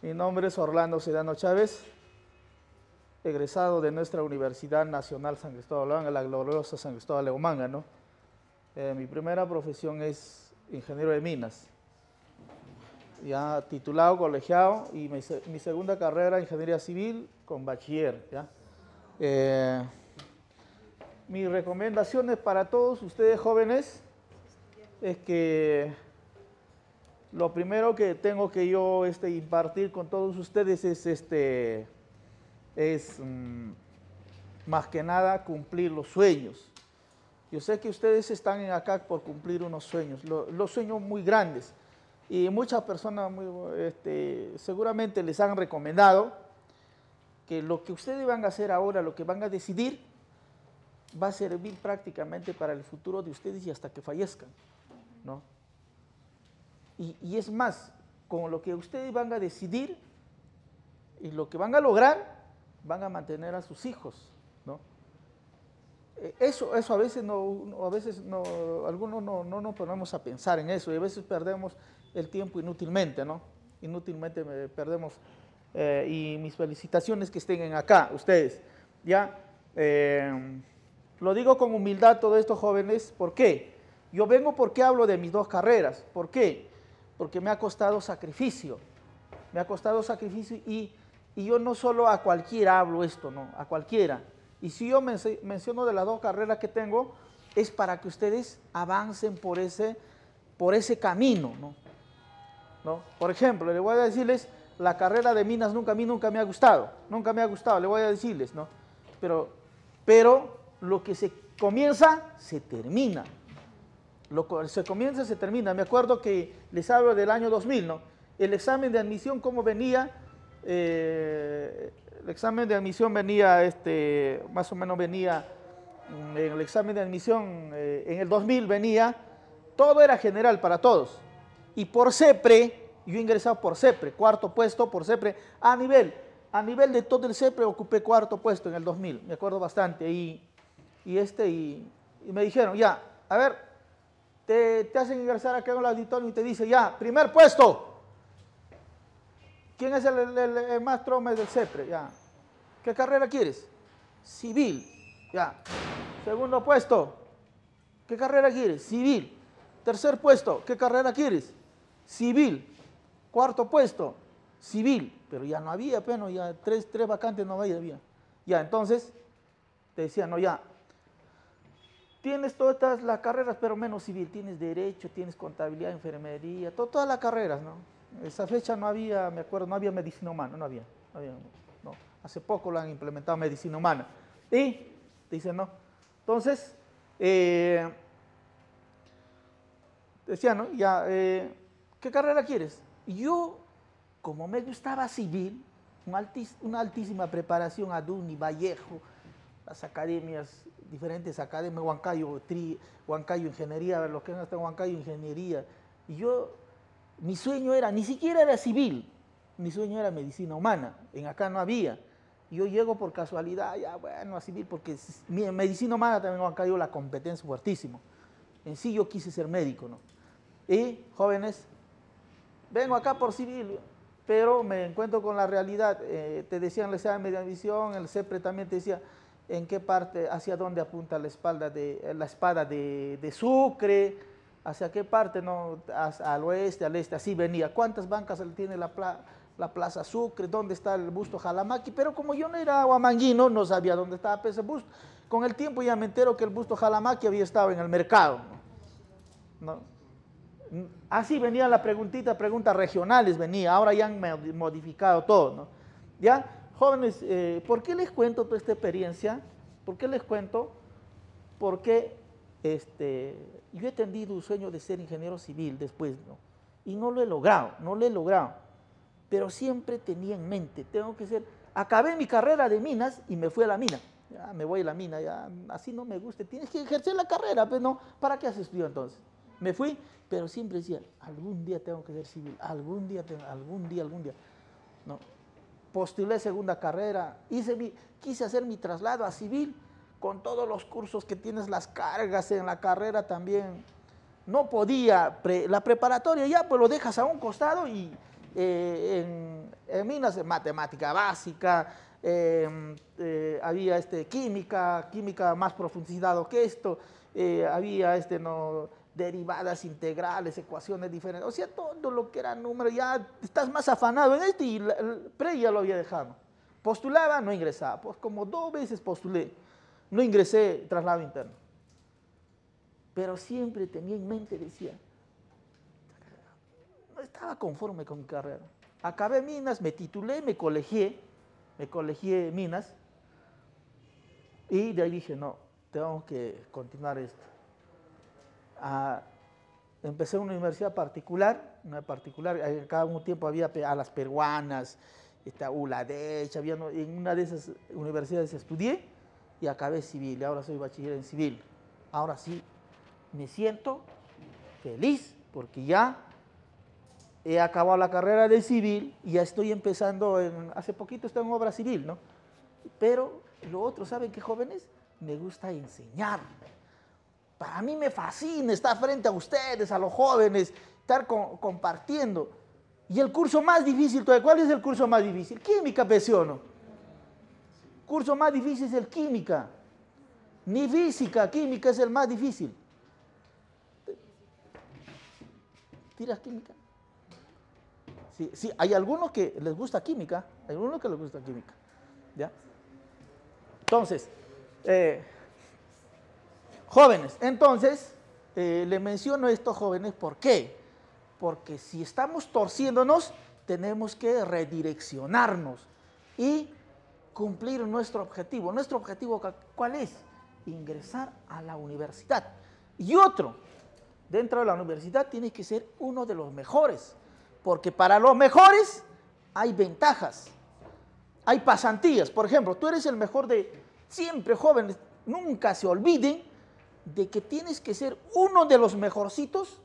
Mi nombre es Orlando Sedano Chávez, egresado de nuestra Universidad Nacional San Cristóbal de la gloriosa San Cristóbal de Humanga, ¿no? Eh, mi primera profesión es ingeniero de minas, ya titulado, colegiado, y mi, segunda carrera, ingeniería civil con bachiller, ¿ya? Eh, mis recomendaciones para todos ustedes jóvenes es que lo primero que tengo que yo este, impartir con todos ustedes es, este, es mm, más que nada cumplir los sueños. Yo sé que ustedes están en acá por cumplir unos sueños, los sueños muy grandes. Y muchas personas este, seguramente les han recomendado que lo que ustedes van a hacer ahora, lo que van a decidir, va a servir prácticamente para el futuro de ustedes y hasta que fallezcan, ¿no? Y, es más, con lo que ustedes van a decidir y lo que van a lograr, van a mantener a sus hijos, ¿no? Eh, eso, eso a veces no, a veces no, algunos no, no nos ponemos a pensar en eso y a veces perdemos el tiempo inútilmente, ¿no? Inútilmente perdemos. Eh, y mis felicitaciones que estén acá, ustedes, ¿ya? Eh, lo digo con humildad todos estos jóvenes, ¿por qué? Yo vengo porque hablo de mis dos carreras, ¿por qué? porque me ha costado sacrificio, me ha costado sacrificio y, yo no solo a cualquiera hablo esto, no, a cualquiera. Y si yo menciono de las dos carreras que tengo, es para que ustedes avancen por ese, por ese camino, ¿no? ¿no? Por ejemplo, le voy a decirles, la carrera de minas nunca a mí nunca me ha gustado, nunca me ha gustado, le voy a decirles, ¿no? Pero, pero lo que se comienza, se termina se comienza, se termina. Me acuerdo que les hablo del año 2000, ¿no? El examen de admisión, ¿cómo venía? Eh, el examen de admisión venía, este, más o menos venía, mm, en el examen de admisión eh, en el 2000 venía, todo era general para todos. Y por CEPRE, yo ingresaba por CEPRE, cuarto puesto por CEPRE a nivel. A nivel de todo el CEPRE ocupé cuarto puesto en el 2000, me acuerdo bastante. Y, este, y me dijeron, ya, a ver, te, hacen ingresar acá en el auditorio y te dice, ya, primer puesto. ¿Quién es el, el, más trome del CEPRE? Ya. ¿Qué carrera quieres? Civil. Ya. Segundo puesto. ¿Qué carrera quieres? Civil. Tercer puesto. ¿Qué carrera quieres? Civil. Cuarto puesto. Civil. Pero ya no había, pero pues, ya tres, tres vacantes no había. Ya, entonces, te decían, no, ya, Tienes todas las carreras, pero menos civil. Tienes derecho, tienes contabilidad, enfermería, todas las carreras, ¿no? Esa fecha no había, me acuerdo, no había medicina humana, no había. Hace poco lo han implementado medicina humana. Y dicen, no. Entonces, eh, decía, ¿no? Ya, eh, ¿qué carrera quieres? yo, como me gustaba civil, una, una altísima preparación a Duni, Vallejo, las academias diferentes academias, Huancayo, Tri, Huancayo Ingeniería, los que no estado en Huancayo Ingeniería. Y yo, mi sueño era, ni siquiera era civil, mi sueño era medicina humana, en acá no había. Yo llego por casualidad, ya bueno, a civil, porque medicina humana también en Huancayo la competencia fuertísimo. En sí yo quise ser médico, ¿no? Y, jóvenes, vengo acá por civil, pero me encuentro con la realidad. Eh, te decían el sea de visión, el CEPRE e también te decía, en qué parte, hacia dónde apunta la, espalda de, eh, la espada de, Sucre, hacia qué parte, no, al oeste, al este, así venía. ¿Cuántas bancas tiene la, Plaza Sucre? ¿Dónde está el busto jalamaqui, Pero como yo no era guamanguino, no sabía dónde estaba ese pues busto. Con el tiempo ya me entero que el busto jalamaqui había estado en el mercado. Así venía la preguntita, preguntas regionales venía. Ahora ya han modificado todo, ¿no? ¿Ya? Jóvenes, eh, ¿por qué les cuento toda esta experiencia? ¿Por qué les cuento? Porque este, yo he tenido un sueño de ser ingeniero civil después, ¿no? Y no lo he logrado, no lo he logrado. Pero siempre tenía en mente, tengo que ser, acabé mi carrera de minas y me fui a la mina. Ya, me voy a la mina, ya, así no me gusta. Tienes que ejercer la carrera, pues no, ¿para qué haces estudiado entonces? Me fui, pero siempre decía, algún día tengo que ser civil, algún día, algún día, algún día. No, postulé segunda carrera, hice mi, quise hacer mi traslado a civil con todos los cursos que tienes, las cargas en la carrera también. No podía, la preparatoria ya pues lo dejas a un costado y eh, en, en, Minas, matemática básica, em, eh, había este, química, química más profundizado que esto, eh, había este, no, derivadas integrales, ecuaciones diferentes, o sea, todo lo que era número, ya estás más afanado en esto y el pre ya lo había dejado. Postulaba, no ingresaba, pues como dos veces postulé, no ingresé traslado interno. Pero siempre tenía en mente, decía, no estaba conforme con mi carrera. Acabé Minas, me titulé, me colegié, me colegié Minas, y de ahí dije, no, tengo que continuar esto empecé en una universidad particular, una particular, eh, cada un tiempo había a las peruanas, esta uh, había, en una de esas universidades estudié y acabé civil, ahora soy bachiller en civil. Ahora sí, me siento feliz porque ya he acabado la carrera de civil y ya estoy empezando, en, hace poquito estoy en obra civil, ¿no? Pero lo otro, ¿saben qué jóvenes? Me gusta enseñar. Para mí me fascina estar frente a ustedes, a los jóvenes, estar compartiendo. Y el curso más difícil, ¿cuál es el curso más difícil? Química, Pesiono. El curso más difícil es el química. Ni física, química es el más difícil. ¿Tiras química? Sí, sí, hay algunos que les gusta química, hay algunos que les gusta química. ¿ya? Entonces, eh, Jóvenes, entonces, eh, le menciono estos jóvenes, ¿por qué? Porque si estamos torciéndonos, tenemos que redireccionarnos y cumplir nuestro objetivo. ¿Nuestro objetivo cuál es? Ingresar a la universidad. Y otro, dentro de la universidad tienes que ser uno de los mejores, porque para los mejores hay ventajas, hay pasantías. Por ejemplo, tú eres el mejor de siempre, jóvenes, nunca se olviden de que tienes que ser uno de los mejorcitos,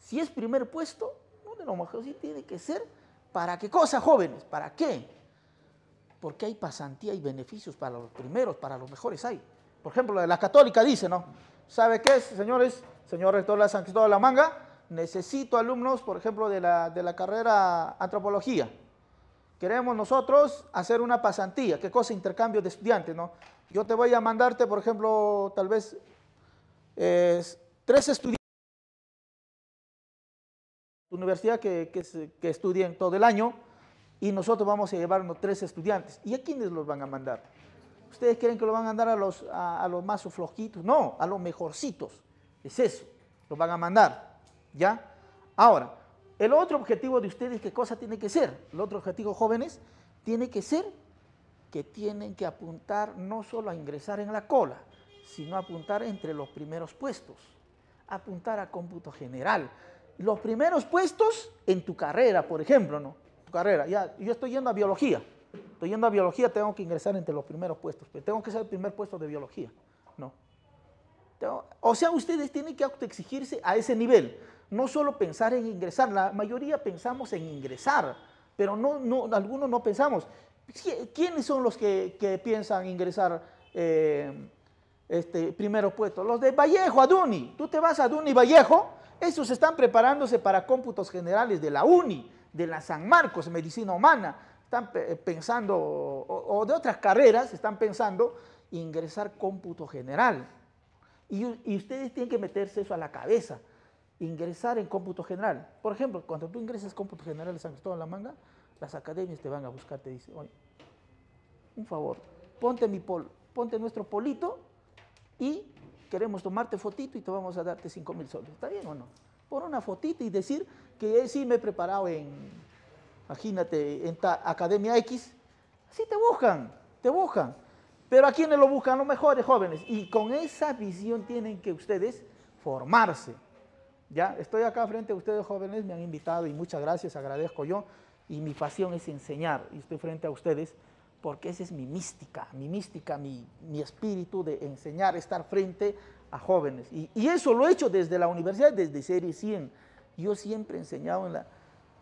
si es primer puesto, uno de los mejorcitos tiene que ser, ¿para qué cosa, jóvenes? ¿Para qué? Porque hay pasantía y beneficios para los primeros, para los mejores hay. Por ejemplo, la, católica dice, ¿no? ¿Sabe qué, es, señores? Señor rector de la San Cristóbal de la Manga, necesito alumnos, por ejemplo, de la, de la carrera antropología. Queremos nosotros hacer una pasantía. ¿Qué cosa? Intercambio de estudiantes, ¿no? Yo te voy a mandarte, por ejemplo, tal vez es tres estudiantes de universidad que, que, estudien todo el año y nosotros vamos a llevarnos tres estudiantes. ¿Y a quiénes los van a mandar? ¿Ustedes creen que lo van a mandar a los, a, los más flojitos? No, a los mejorcitos. Es eso, los van a mandar. ¿Ya? Ahora, el otro objetivo de ustedes, ¿qué cosa tiene que ser? El otro objetivo, jóvenes, tiene que ser que tienen que apuntar no solo a ingresar en la cola, sino apuntar entre los primeros puestos, apuntar a cómputo general. Los primeros puestos en tu carrera, por ejemplo, ¿no? Tu carrera, ya, yo estoy yendo a biología, estoy yendo a biología, tengo que ingresar entre los primeros puestos, pero tengo que ser el primer puesto de biología, ¿no? O sea, ustedes tienen que autoexigirse a ese nivel, no solo pensar en ingresar, la mayoría pensamos en ingresar, pero no, no algunos no pensamos. ¿Quiénes son los que, piensan ingresar? Eh, este, puesto, puesto Los de Vallejo, a Duni, tú te vas a duni Vallejo, esos están preparándose para cómputos generales de la UNI, de la San Marcos, Medicina Humana, están eh, pensando, o, de otras carreras, están pensando ingresar cómputo general. Y, ustedes tienen que meterse eso a la cabeza, ingresar en cómputo general. Por ejemplo, cuando tú ingresas cómputo general de San Cristóbal la Manga, las academias te van a buscar, te dicen, un favor, ponte mi ponte nuestro polito y queremos tomarte fotito y te vamos a darte 5 mil soles. ¿Está bien o no? Por una fotita y decir que eh, sí me he preparado en, imagínate, en Academia X. Sí te buscan, te buscan. Pero a quienes lo buscan los mejores jóvenes. Y con esa visión tienen que ustedes formarse. Ya, estoy acá frente a ustedes jóvenes, me han invitado y muchas gracias, agradezco yo. Y mi pasión es enseñar y estoy frente a ustedes porque esa es mi mística, mi mística, mi, mi espíritu de enseñar, estar frente a jóvenes. Y, eso lo he hecho desde la universidad, desde Serie 100. Yo siempre he enseñado en, la,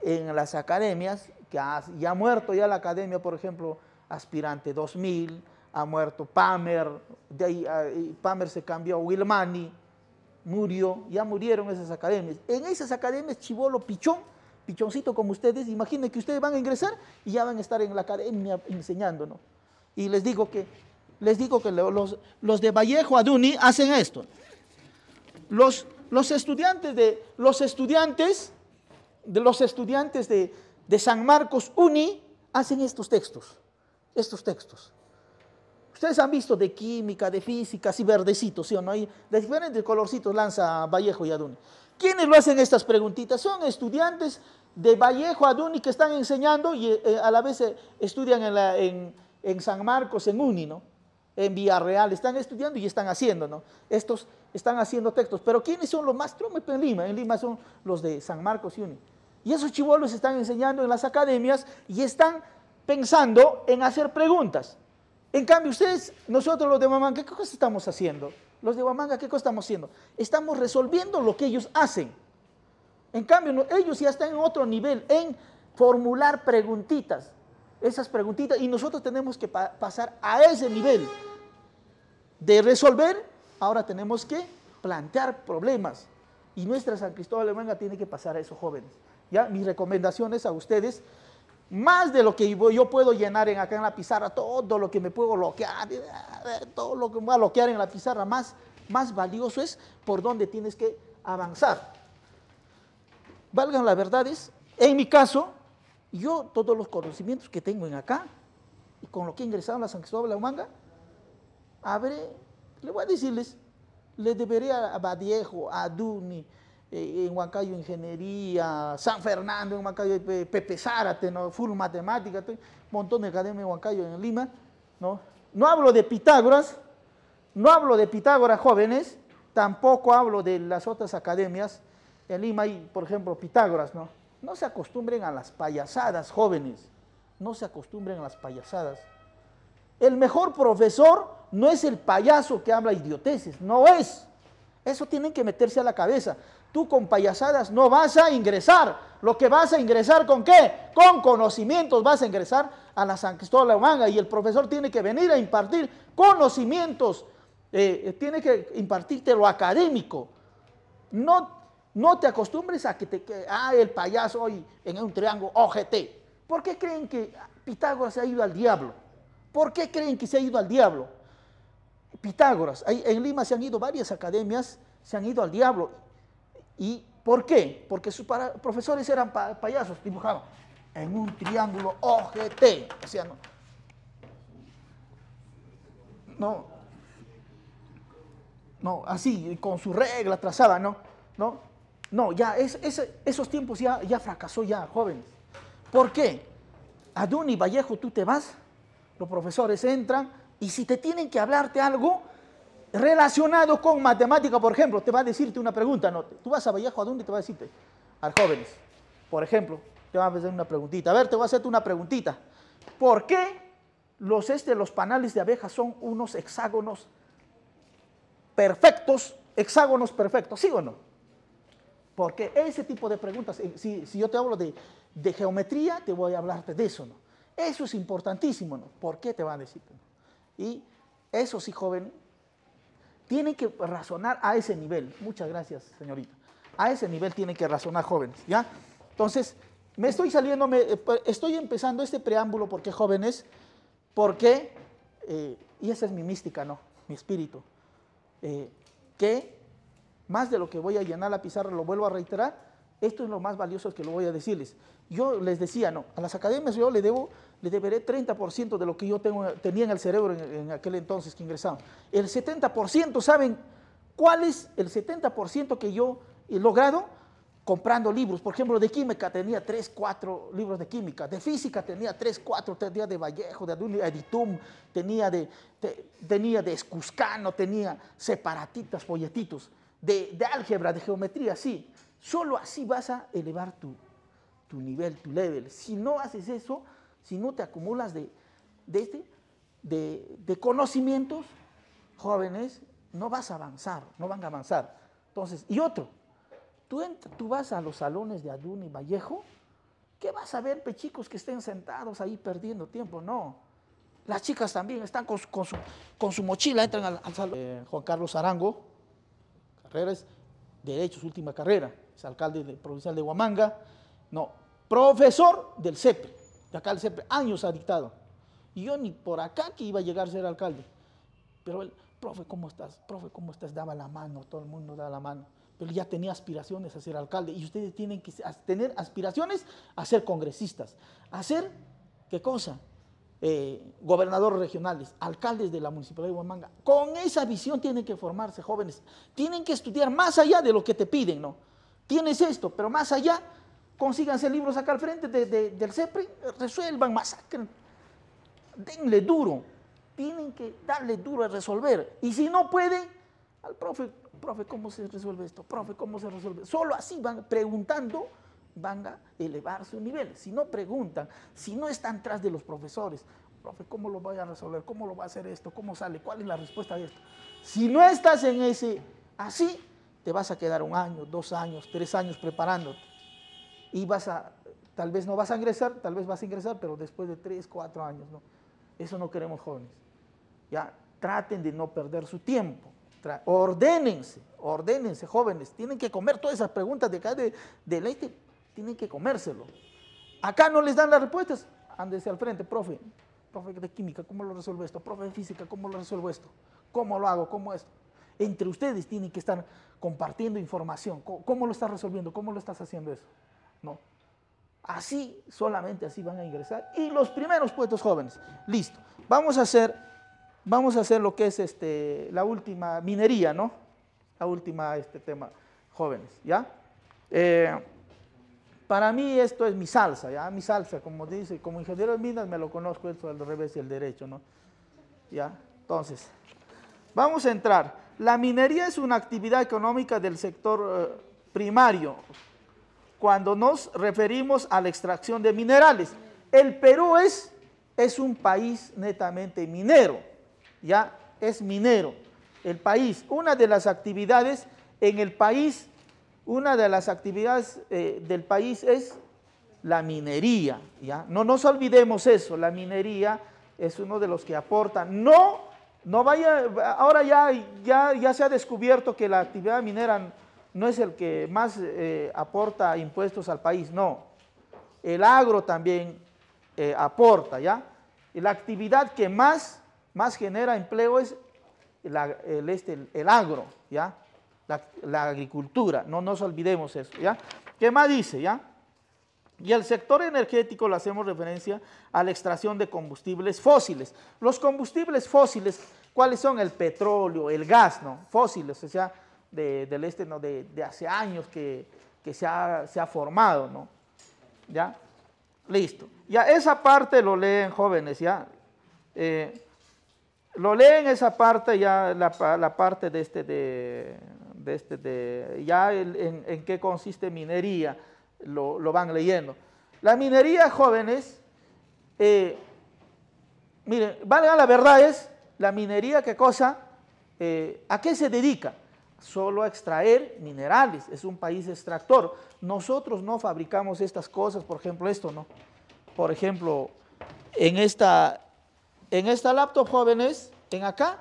en las academias, que ha, ya ha muerto ya la academia, por ejemplo, Aspirante 2000, ha muerto Pamer, de ahí, ah, Pamer se cambió a Wilmani, murió, ya murieron esas academias. En esas academias Chivolo Pichón pichoncito como ustedes, imaginen que ustedes van a ingresar y ya van a estar en la academia enseñándonos. Y les digo que, les digo que los, de Vallejo Aduni hacen esto. Los, los estudiantes de los estudiantes de los estudiantes de, San Marcos Uni hacen estos textos, estos textos. Ustedes han visto de química, de física, así verdecitos, ¿sí o no? Hay de diferentes colorcitos lanza Vallejo y Aduni. ¿Quiénes lo hacen estas preguntitas? Son estudiantes de Vallejo a Duni que están enseñando y eh, a la vez eh, estudian en, San Marcos, en Uni, ¿no? En Villarreal, están estudiando y están haciendo, ¿no? Estos están haciendo textos. Pero ¿quiénes son los más en Lima? En Lima son los de San Marcos y Uni. Y esos chivolos están enseñando en las academias y están pensando en hacer preguntas. En cambio, ustedes, nosotros los de Huamanga, ¿qué cosa estamos haciendo? Los de Huamanga, ¿qué cosa estamos haciendo? Estamos resolviendo lo que ellos hacen. En cambio, ellos ya están en otro nivel, en formular preguntitas, esas preguntitas, y nosotros tenemos que pasar a ese nivel de resolver, ahora tenemos que plantear problemas. Y nuestra San Cristóbal de tiene que pasar a esos jóvenes. ¿ya? Mis recomendaciones a ustedes, más de lo que yo puedo llenar en, acá en la pizarra, todo lo que me puedo bloquear, todo lo que me voy a bloquear en la pizarra, más, más valioso es por dónde tienes que avanzar valgan las verdades, en mi caso, yo todos los conocimientos que tengo en acá, y con lo que he ingresado a la San Cristóbal de la Humanga, le voy a decirles, le debería a Badiejo, a Duni, eh, en Huancayo Ingeniería, San Fernando, en Huancayo eh, Pepe Zárate, ¿no? Full Matemática, un montón de academias en Huancayo, en Lima, ¿no? No hablo de Pitágoras, no hablo de Pitágoras jóvenes, tampoco hablo de las otras academias, en Lima por ejemplo, Pitágoras, ¿no? No se acostumbren a las payasadas, jóvenes. No se acostumbren a las payasadas. El mejor profesor no es el payaso que habla idiotesis. no es. Eso tienen que meterse a la cabeza. Tú con payasadas no vas a ingresar. Lo que vas a ingresar con qué? Con conocimientos vas a ingresar a la San Cristóbal de Humanga. y el profesor tiene que venir a impartir conocimientos, eh, eh, tiene que impartirte lo académico. No no te acostumbres a que te ah, el payaso hoy en un triángulo OGT. ¿Por qué creen que Pitágoras se ha ido al diablo? ¿Por qué creen que se ha ido al diablo? Pitágoras, en Lima se han ido varias academias, se han ido al diablo. ¿Y por qué? Porque sus profesores eran payasos, dibujaban en un triángulo OGT. O sea, no. No, no así, con su regla trazada, ¿no? ¿no? No, ya es, esos tiempos ya, fracasó ya, jóvenes. ¿Por qué? A y Vallejo tú te vas, los profesores entran y si te tienen que hablarte algo relacionado con matemática, por ejemplo, te va a decirte una pregunta, no, tú vas a Vallejo a te va a decirte, a jóvenes, por ejemplo, te va a hacer una preguntita. A ver, te voy a hacerte una preguntita. ¿Por qué los, este, los panales de abejas son unos hexágonos perfectos, hexágonos perfectos, sí o no? Porque ese tipo de preguntas, eh, si, yo te hablo de, geometría, te voy a hablar de eso, ¿no? Eso es importantísimo, ¿no? ¿Por qué te van a decir? Y eso sí, joven, tiene que razonar a ese nivel. Muchas gracias, señorita. A ese nivel tienen que razonar, jóvenes, ¿ya? Entonces, me estoy saliendo, eh, estoy empezando este preámbulo, ¿por qué, jóvenes? Porque, eh, y esa es mi mística, ¿no? Mi espíritu, eh, que más de lo que voy a llenar la pizarra, lo vuelvo a reiterar, esto es lo más valioso que lo voy a decirles. Yo les decía, no, a las academias yo le debo, le deberé 30% de lo que yo tengo, tenía en el cerebro en, aquel entonces que ingresaba. El 70%, ¿saben cuál es el 70% que yo he logrado? Comprando libros, por ejemplo, de química tenía 3, 4 libros de química, de física tenía 3, 4, tenía de Vallejo, de Editum, tenía de, tenía de Escuscano, tenía separatitas, folletitos de, álgebra, de geometría, sí. Solo así vas a elevar tu, nivel, tu level. Si no haces eso, si no te acumulas de, este, de, conocimientos, jóvenes, no vas a avanzar, no van a avanzar. Entonces, y otro, tú, tú vas a los salones de Adún y Vallejo, ¿qué vas a ver, chicos, que estén sentados ahí perdiendo tiempo? No. Las chicas también están con, con, su, mochila, entran al, salón. Eh, Juan Carlos Arango, carreras, es derecho, su última carrera, es alcalde de, provincial de Huamanga, no, profesor del CEPRE, de acá el CEPRE, años ha dictado. Y yo ni por acá que iba a llegar a ser alcalde. Pero él, profe, ¿cómo estás? Profe, ¿cómo estás? Daba la mano, todo el mundo daba la mano. Pero ya tenía aspiraciones a ser alcalde. Y ustedes tienen que tener aspiraciones a ser congresistas. A ser, ¿qué cosa? Eh, gobernadores regionales, alcaldes de la municipalidad de Huamanga. Con esa visión tienen que formarse jóvenes, tienen que estudiar más allá de lo que te piden, ¿no? Tienes esto, pero más allá, consíganse libros acá al frente del CEPRI, resuelvan, masacren, denle duro, tienen que darle duro a resolver. Y si no pueden, al profe, profe, ¿cómo se resuelve esto? Profe, ¿cómo se resuelve? Solo así van preguntando van a elevar su nivel. Si no preguntan, si no están atrás de los profesores, profe, ¿cómo lo voy a resolver? ¿Cómo lo va a hacer esto? ¿Cómo sale? ¿Cuál es la respuesta de esto? Si no estás en ese así, te vas a quedar un año, dos años, tres años preparándote. Y vas a, tal vez no vas a ingresar, tal vez vas a ingresar, pero después de tres, cuatro años, ¿no? Eso no queremos jóvenes. Ya, traten de no perder su tiempo. Ordenense, ordénense, jóvenes. Tienen que comer todas esas preguntas de acá de, de tienen que comérselo. Acá no les dan las respuestas, ándese al frente, profe, profe de química, ¿cómo lo resuelvo esto? Profe de física, ¿cómo lo resuelvo esto? ¿Cómo lo hago? ¿Cómo esto? Entre ustedes tienen que estar compartiendo información. ¿Cómo, lo estás resolviendo? ¿Cómo lo estás haciendo eso? No. Así, solamente así van a ingresar. Y los primeros puestos jóvenes. Listo. Vamos a hacer, vamos a hacer lo que es este, la última minería, ¿no? La última este tema, jóvenes, ¿ya? Eh, para mí esto es mi salsa, ¿ya? Mi salsa, como dice, como ingeniero de minas me lo conozco esto al revés y el derecho, ¿no? ¿Ya? Entonces, vamos a entrar. La minería es una actividad económica del sector eh, primario cuando nos referimos a la extracción de minerales. El Perú es, es un país netamente minero, ¿ya? Es minero el país. Una de las actividades en el país una de las actividades eh, del país es la minería. ¿ya? No nos olvidemos eso, la minería es uno de los que aporta. No, no vaya, ahora ya, ya, se ha descubierto que la actividad minera no es el que más eh, aporta impuestos al país, no. El agro también eh, aporta, ¿ya? Y la actividad que más, más genera empleo es el, este, el agro, ¿ya? la, agricultura. No nos olvidemos eso, ¿ya? ¿Qué más dice, ya? Y el sector energético le hacemos referencia a la extracción de combustibles fósiles. Los combustibles fósiles, ¿cuáles son? El petróleo, el gas, ¿no? Fósiles, o sea, del este, ¿no? De, hace años que, se, ha, formado, ¿no? ¿Ya? Listo. Ya esa parte lo leen jóvenes, ¿ya? Eh, lo leen esa parte, ya la parte de este, de, este, ya en, qué consiste minería, lo, van leyendo. La minería, jóvenes, eh, miren, valga la verdad es, la minería, ¿qué cosa? Eh, ¿A qué se dedica? Solo a extraer minerales, es un país extractor. Nosotros no fabricamos estas cosas, por ejemplo, esto, ¿no? Por ejemplo, en esta, en esta laptop, jóvenes, en acá,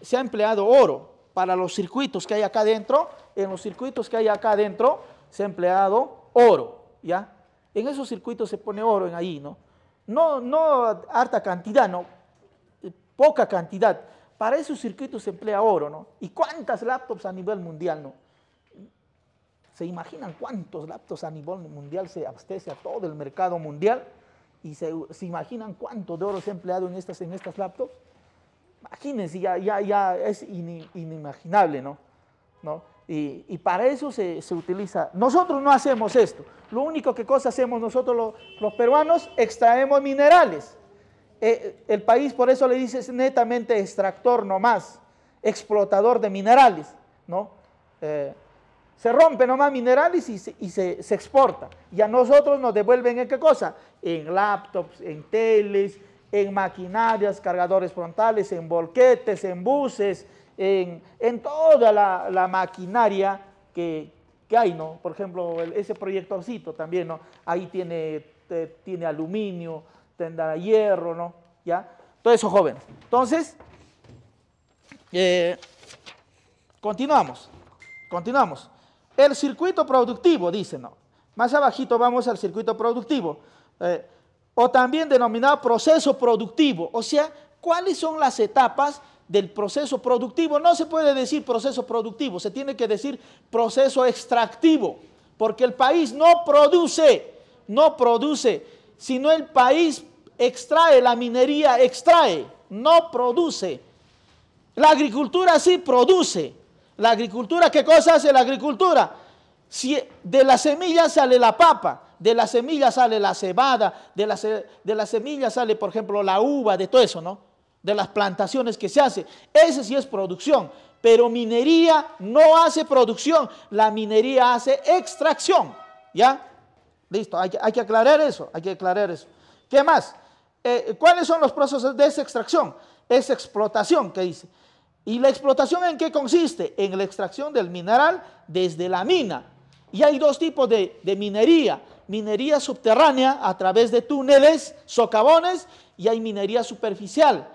se ha empleado oro para los circuitos que hay acá adentro, en los circuitos que hay acá adentro se ha empleado oro, ¿ya? En esos circuitos se pone oro en ahí, ¿no? No, no harta cantidad, ¿no? Poca cantidad. Para esos circuitos se emplea oro, ¿no? ¿Y cuántas laptops a nivel mundial, no? ¿Se imaginan cuántos laptops a nivel mundial se abastece a todo el mercado mundial? ¿Y se, imaginan cuánto de oro se ha empleado en estas, en estas laptops? Imagínense, ya, ya, ya es inimaginable, ¿no? Y, para eso se, utiliza. Nosotros no hacemos esto. Lo único que cosa hacemos nosotros los, peruanos, extraemos minerales. Eh, el país por eso le dice es netamente extractor nomás, explotador de minerales, ¿no? Eh, se rompe nomás minerales y, se, y se, se, exporta. Y a nosotros nos devuelven en qué cosa? En laptops, en teles, en maquinarias, cargadores frontales, en volquetes, en buses, en, toda la, maquinaria que, hay, ¿no? Por ejemplo, ese proyectorcito también, ¿no? Ahí tiene, tiene aluminio, tendrá hierro, ¿no? ¿Ya? Todo eso, jóvenes. Entonces, eh, continuamos, continuamos. El circuito productivo, dice, ¿no? Más abajito vamos al circuito productivo. Eh, o también denominado proceso productivo, o sea, cuáles son las etapas del proceso productivo. No se puede decir proceso productivo, se tiene que decir proceso extractivo, porque el país no produce, no produce, sino el país extrae, la minería extrae, no produce. La agricultura sí produce. La agricultura, ¿qué cosa hace la agricultura? Si de la semillas sale la papa, de la semilla sale la cebada, de la, de la semilla sale, por ejemplo, la uva, de todo eso, ¿no? De las plantaciones que se hace. Ese sí es producción, pero minería no hace producción, la minería hace extracción, ¿ya? Listo, hay, que aclarar eso, hay que aclarar eso. ¿Qué más? Eh, ¿Cuáles son los procesos de esa extracción? Es explotación, que dice. ¿Y la explotación en qué consiste? En la extracción del mineral desde la mina. Y hay dos tipos de, minería minería subterránea a través de túneles, socavones, y hay minería superficial,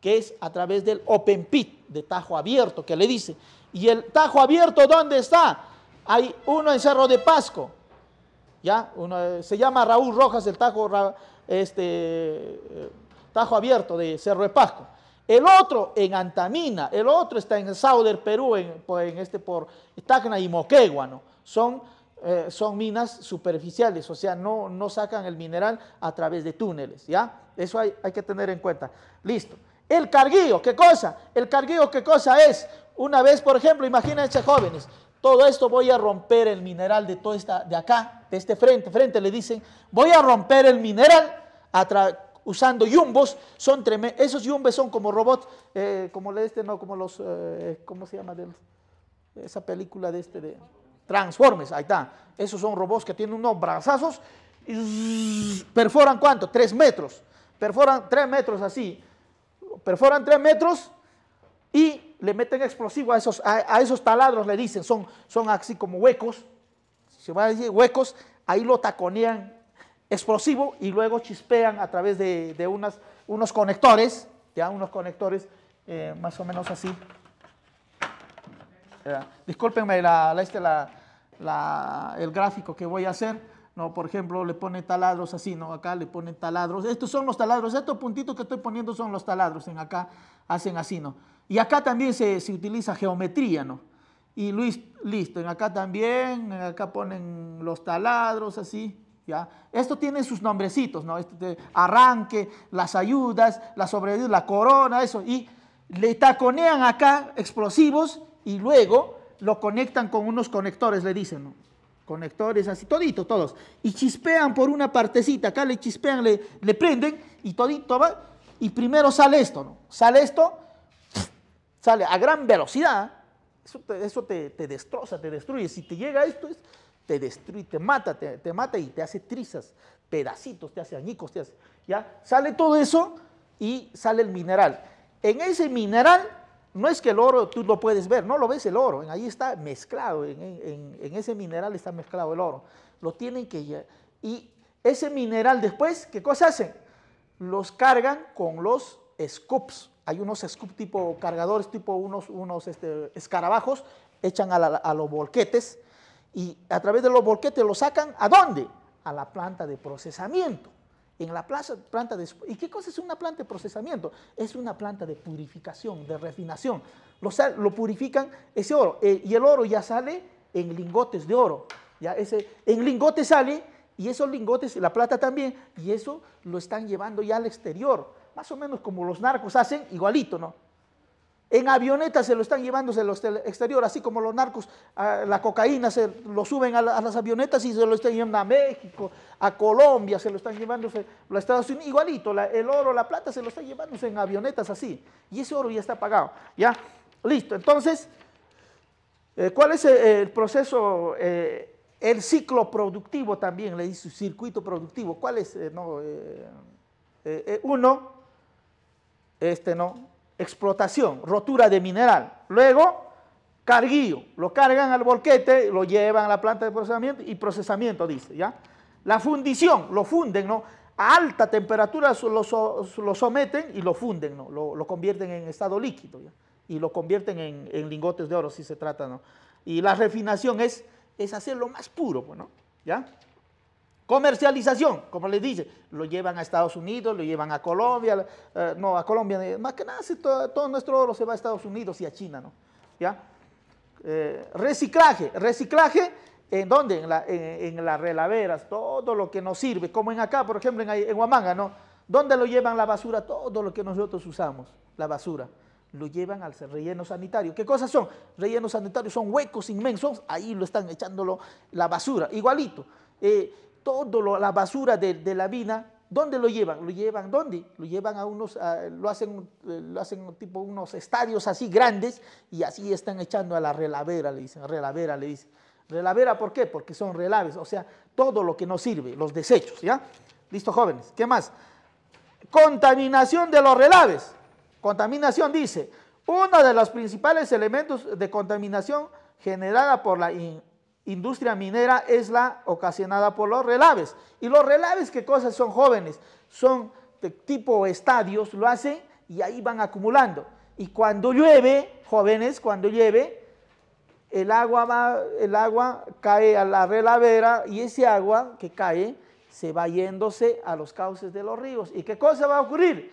que es a través del open pit, de tajo abierto, que le dice. ¿Y el tajo abierto dónde está? Hay uno en Cerro de Pasco, ¿ya? Uno, eh, se llama Raúl Rojas, el tajo, este, eh, tajo abierto de Cerro de Pasco. El otro en Antamina, el otro está en el Perú, en, este, por Tacna y Moquegua, ¿no? Son eh, son minas superficiales, o sea, no, no sacan el mineral a través de túneles, ¿ya? Eso hay, que tener en cuenta. Listo. El carguillo, ¿qué cosa? El carguillo, ¿qué cosa es? Una vez, por ejemplo, imagínense jóvenes, todo esto voy a romper el mineral de todo esta, de acá, de este frente, frente le dicen, voy a romper el mineral usando yumbos, son esos yumbos son como robots, eh, como este, no, como los, eh, ¿cómo se llama? De esa película de este, de... Transformes, ahí está. Esos son robots que tienen unos brazazos y perforan cuánto? Tres metros. Perforan tres metros así. Perforan tres metros y le meten explosivo a esos, a, esos taladros, le dicen. Son, son así como huecos. Se van a decir huecos. Ahí lo taconean explosivo y luego chispean a través de, unas, unos conectores. Ya unos conectores eh, más o menos así. Eh, discúlpenme la, la, este, la, el gráfico que voy a hacer, ¿no? Por ejemplo, le pone taladros así, ¿no? Acá le pone taladros. Estos son los taladros. Estos puntitos que estoy poniendo son los taladros. En acá hacen así, ¿no? Y acá también se, se utiliza geometría, ¿no? Y Luis, listo. En acá también, en acá ponen los taladros así, ¿ya? Esto tiene sus nombrecitos, ¿no? Este arranque, las ayudas, la sobrevivencia, la corona, eso. Y le taconean acá explosivos y luego lo conectan con unos conectores, le dicen, ¿no? Conectores así, todito, todos. Y chispean por una partecita, acá le chispean, le, prenden y todito va. Y primero sale esto, ¿no? Sale esto, sale a gran velocidad. Eso te, te, destroza, te destruye. Si te llega esto, es, te destruye, te mata, te, te, mata y te hace trizas, pedacitos, te hace añicos, te hace, ¿ya? Sale todo eso y sale el mineral. En ese mineral no es que el oro tú lo puedes ver, no lo ves el oro, en ahí está mezclado, en, ese mineral está mezclado el oro. Lo tienen que... Y ese mineral después, ¿qué cosa hacen? Los cargan con los scoops. Hay unos scoops tipo cargadores, tipo unos, unos este, escarabajos, echan a, los volquetes y a través de los volquetes lo sacan ¿a dónde? A la planta de procesamiento en la planta de... ¿Y qué cosa es una planta de procesamiento? Es una planta de purificación, de refinación. Lo, lo purifican ese oro eh, y el oro ya sale en lingotes de oro. Ya ese, en lingotes sale y esos lingotes, la plata también, y eso lo están llevando ya al exterior, más o menos como los narcos hacen, igualito, ¿no? En avionetas se lo están llevándose los exterior, así como los narcos, la cocaína se lo suben a, las avionetas y se lo están llevando a México, a Colombia, se lo están llevando a Estados Unidos, igualito, el oro, la plata se lo están llevando en avionetas así. Y ese oro ya está pagado, ¿ya? Listo, entonces, eh, ¿cuál es eh, el, proceso, eh, el ciclo productivo también, le dice circuito productivo? ¿Cuál es? no, uno, este no, explotación, rotura de mineral. Luego, carguillo, lo cargan al volquete, lo llevan a la planta de procesamiento y procesamiento, dice, ¿ya? La fundición, lo funden, ¿no? A alta temperatura lo, someten y lo funden, ¿no? Lo, convierten en estado líquido, Y lo convierten en, lingotes de oro, si se trata, ¿no? Y la refinación es, es hacerlo más puro, pues, ¿no? ¿Ya? Comercialización, como les dice, lo llevan a Estados Unidos, lo llevan a Colombia, eh, no, a Colombia, eh, más que nada, todo, nuestro oro se va a Estados Unidos y a China, ¿no? ¿Ya? Eh, reciclaje, reciclaje, ¿en dónde? En, las relaveras, todo lo que nos sirve, como en acá, por ejemplo, en, en Huamanga, ¿no? ¿Dónde lo llevan la basura? Todo lo que nosotros usamos, la basura lo llevan al relleno sanitario. ¿Qué cosas son? Rellenos sanitarios son huecos inmensos, ahí lo están echándolo la basura, igualito. Eh, toda la basura de, la vina, ¿dónde lo llevan? ¿Lo llevan dónde? Lo llevan a unos, lo, hacen, eh, lo hacen tipo unos estadios así grandes y así están echando a la relavera, le dicen, relavera, le dicen. Relavera, ¿por qué? Porque son relaves, o sea, todo lo que nos sirve, los desechos, ¿ya? Listo, jóvenes, ¿qué más? Contaminación de los relaves. Contaminación dice, uno de los principales elementos de contaminación generada por la industria minera es la ocasionada por los relaves. ¿Y los relaves qué cosas son jóvenes? Son tipo estadios, lo hacen y ahí van acumulando. Y cuando llueve, jóvenes, cuando llueve, el agua, va, el agua cae a la relavera y ese agua que cae se va yéndose a los cauces de los ríos. ¿Y qué cosa va a ocurrir?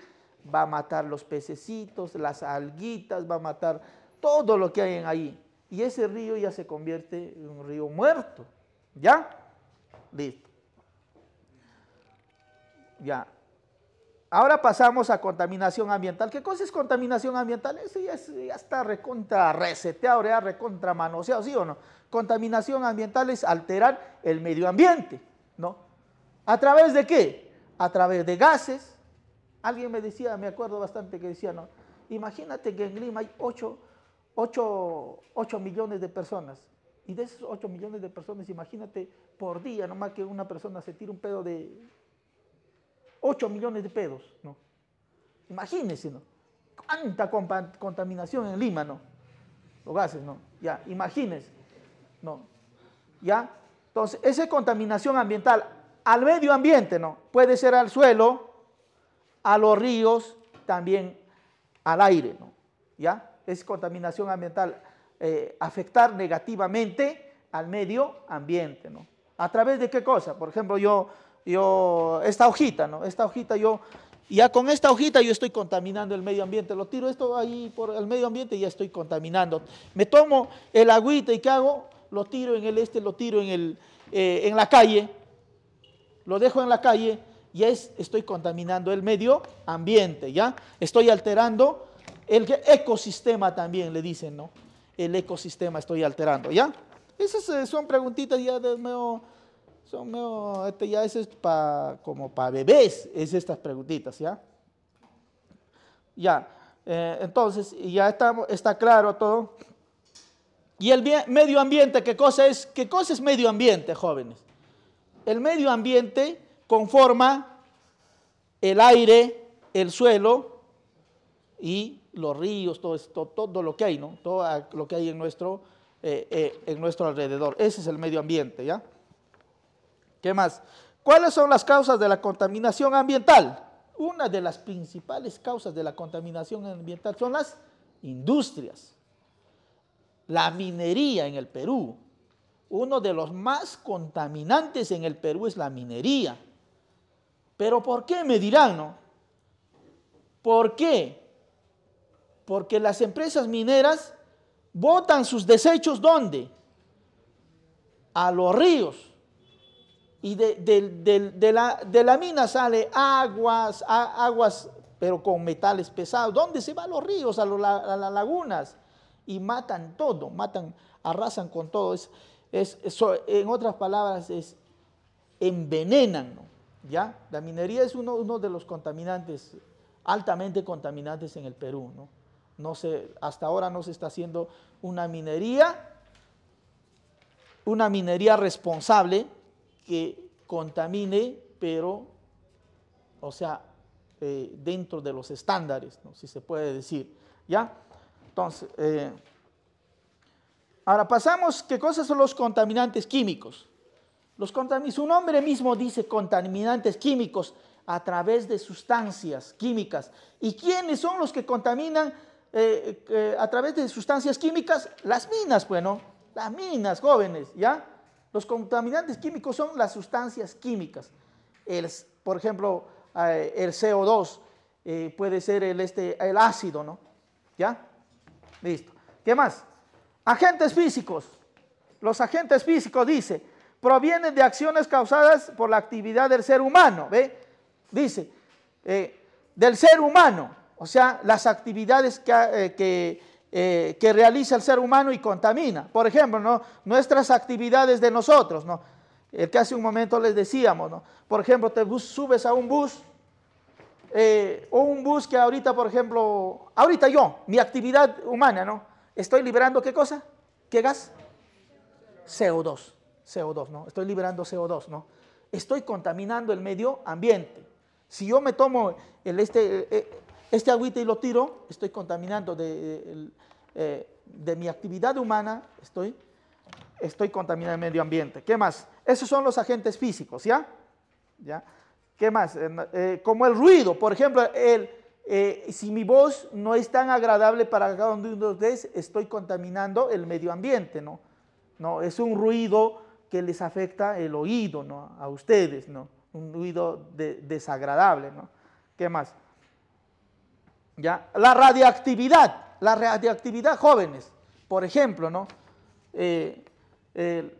Va a matar los pececitos, las alguitas, va a matar todo lo que hay en ahí y ese río ya se convierte en un río muerto. ¿Ya? Listo. Ya. Ahora pasamos a contaminación ambiental. ¿Qué cosa es contaminación ambiental? Eso ya, está recontra reseteado, ya recontra manoseado, ¿sí o no? Contaminación ambiental es alterar el medio ambiente, ¿no? ¿A través de qué? A través de gases. Alguien me decía, me acuerdo bastante que decía, ¿no? Imagínate que en Lima hay ocho 8, millones de personas. Y de esos 8 millones de personas, imagínate por día, nomás que una persona se tira un pedo de 8 millones de pedos, ¿no? Imagínense, ¿no? Cuánta contaminación en Lima, ¿no? Los gases, ¿no? Ya, imagínense, ¿no? Ya, entonces, esa contaminación ambiental al medio ambiente, ¿no? Puede ser al suelo, a los ríos, también al aire, ¿no? ¿Ya? es contaminación ambiental, eh, afectar negativamente al medio ambiente, ¿no? ¿A través de qué cosa? Por ejemplo, yo, yo, esta hojita, ¿no? Esta hojita yo, ya con esta hojita yo estoy contaminando el medio ambiente, lo tiro esto ahí por el medio ambiente y ya estoy contaminando. Me tomo el agüita y ¿qué hago? Lo tiro en el este, lo tiro en, el, eh, en la calle, lo dejo en la calle, ya estoy contaminando el medio ambiente, ¿ya? Estoy alterando el ecosistema también le dicen, ¿no? El ecosistema estoy alterando, ¿ya? Esas eh, son preguntitas ya de medio, son medio, este ya es como para bebés, es estas preguntitas, ¿ya? Ya, eh, entonces ya está claro todo. Y el medio ambiente, ¿qué cosa es? ¿Qué cosa es medio ambiente, jóvenes? El medio ambiente conforma el aire, el suelo y los ríos, todo esto, todo lo que hay, ¿no? Todo lo que hay en nuestro, eh, eh, en nuestro alrededor. Ese es el medio ambiente, ¿ya? ¿Qué más? ¿Cuáles son las causas de la contaminación ambiental? Una de las principales causas de la contaminación ambiental son las industrias. La minería en el Perú. Uno de los más contaminantes en el Perú es la minería. Pero ¿por qué me dirán, no? ¿Por qué? Porque las empresas mineras botan sus desechos ¿dónde? A los ríos. Y de, la, mina sale aguas, aguas, pero con metales pesados. ¿Dónde se van los ríos? A, las lagunas. Y matan todo, matan, arrasan con todo. Es, en otras palabras, es envenenan. ¿ya? La minería es uno, uno de los contaminantes, altamente contaminantes en el Perú. ¿no? No hasta ahora no se está haciendo una minería, una minería responsable que contamine, pero, o sea, eh, dentro de los estándares, si se puede decir. ¿Ya? Entonces, eh, ahora pasamos, ¿qué cosas son los contaminantes químicos? Los su nombre mismo dice contaminantes químicos a través de sustancias químicas. ¿Y quiénes son los que contaminan? Eh, eh, a través de sustancias químicas, las minas, bueno, pues, las minas, jóvenes, ¿ya? Los contaminantes químicos son las sustancias químicas. El, por ejemplo, eh, el CO2 puede ser el, este, el ácido, ¿no? ¿Ya? Listo. ¿Qué más? Agentes físicos. Los agentes físicos, dice, provienen de acciones causadas por la actividad del ser humano, ¿ve? Dice, del ser humano o sea, las actividades que, eh, eh, que, realiza el ser humano y contamina. Por ejemplo, ¿no? nuestras actividades de nosotros, ¿no? el que hace un momento les decíamos, ¿no? por ejemplo, te subes a un bus, o eh, un bus que ahorita, por ejemplo, ahorita yo, mi actividad humana, ¿no? Estoy liberando qué cosa? ¿Qué gas? CO2, CO2, ¿no? Estoy liberando CO2, ¿no? Estoy contaminando el medio ambiente. Si yo me tomo el, este, este agüita y lo tiro, estoy contaminando eh, de, mi actividad humana, estoy, estoy contaminando el medio ambiente. ¿Qué más? Esos son los agentes físicos, ¿ya? ¿Ya? ¿Qué más? Eh, eh, como el ruido, por ejemplo, el, si mi voz no es tan agradable para cada uno de ustedes, estoy contaminando el medio ambiente, ¿no? ¿no? Es un ruido que les afecta el oído, ¿no? A ustedes, ¿no? Un ruido desagradable, ¿no? ¿Qué más? La radioactividad, la radioactividad, jóvenes, por ejemplo, ¿no? Eh, eh,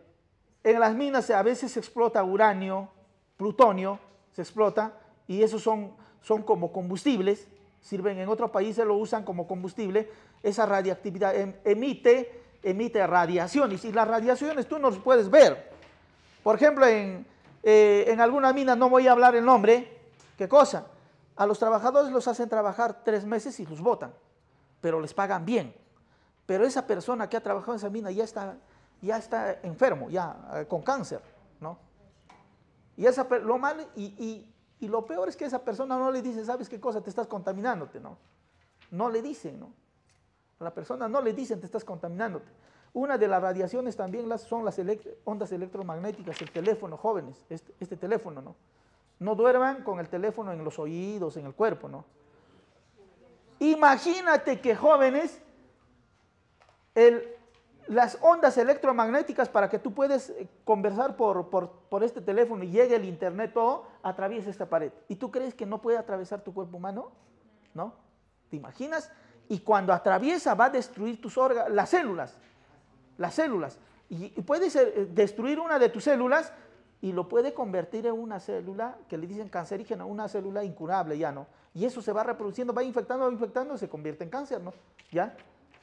en las minas a veces se explota uranio, plutonio, se explota, y esos son, son como combustibles, sirven en otros países, lo usan como combustible, esa radiactividad em, emite, emite radiaciones, y las radiaciones tú no las puedes ver. Por ejemplo, en, eh, en alguna mina, no voy a hablar el nombre, ¿qué cosa? A los trabajadores los hacen trabajar tres meses y los votan, pero les pagan bien. Pero esa persona que ha trabajado en esa mina ya está, ya está enfermo, ya eh, con cáncer, ¿no? Y esa, lo mal, y, lo peor es que esa persona no le dice, ¿sabes qué cosa? Te estás contaminándote, ¿no? No le dicen, ¿no? A la persona no le dicen, te estás contaminándote. Una de las radiaciones también son las ondas electromagnéticas, el teléfono, jóvenes, este, este teléfono, ¿no? No duerman con el teléfono en los oídos, en el cuerpo, ¿no? Imagínate que jóvenes, las ondas electromagnéticas para que tú puedes eh, conversar por, este teléfono y llegue el internet todo, atraviesa esta pared. ¿Y tú crees que no puede atravesar tu cuerpo humano? ¿No? ¿Te imaginas? Y cuando atraviesa va a destruir tus órganos, las células, las células. Y, puede puedes eh, destruir una de tus células y lo puede convertir en una célula que le dicen cancerígena, una célula incurable ya, ¿no? Y eso se va reproduciendo, va infectando, va infectando, se convierte en cáncer, ¿no? ¿Ya?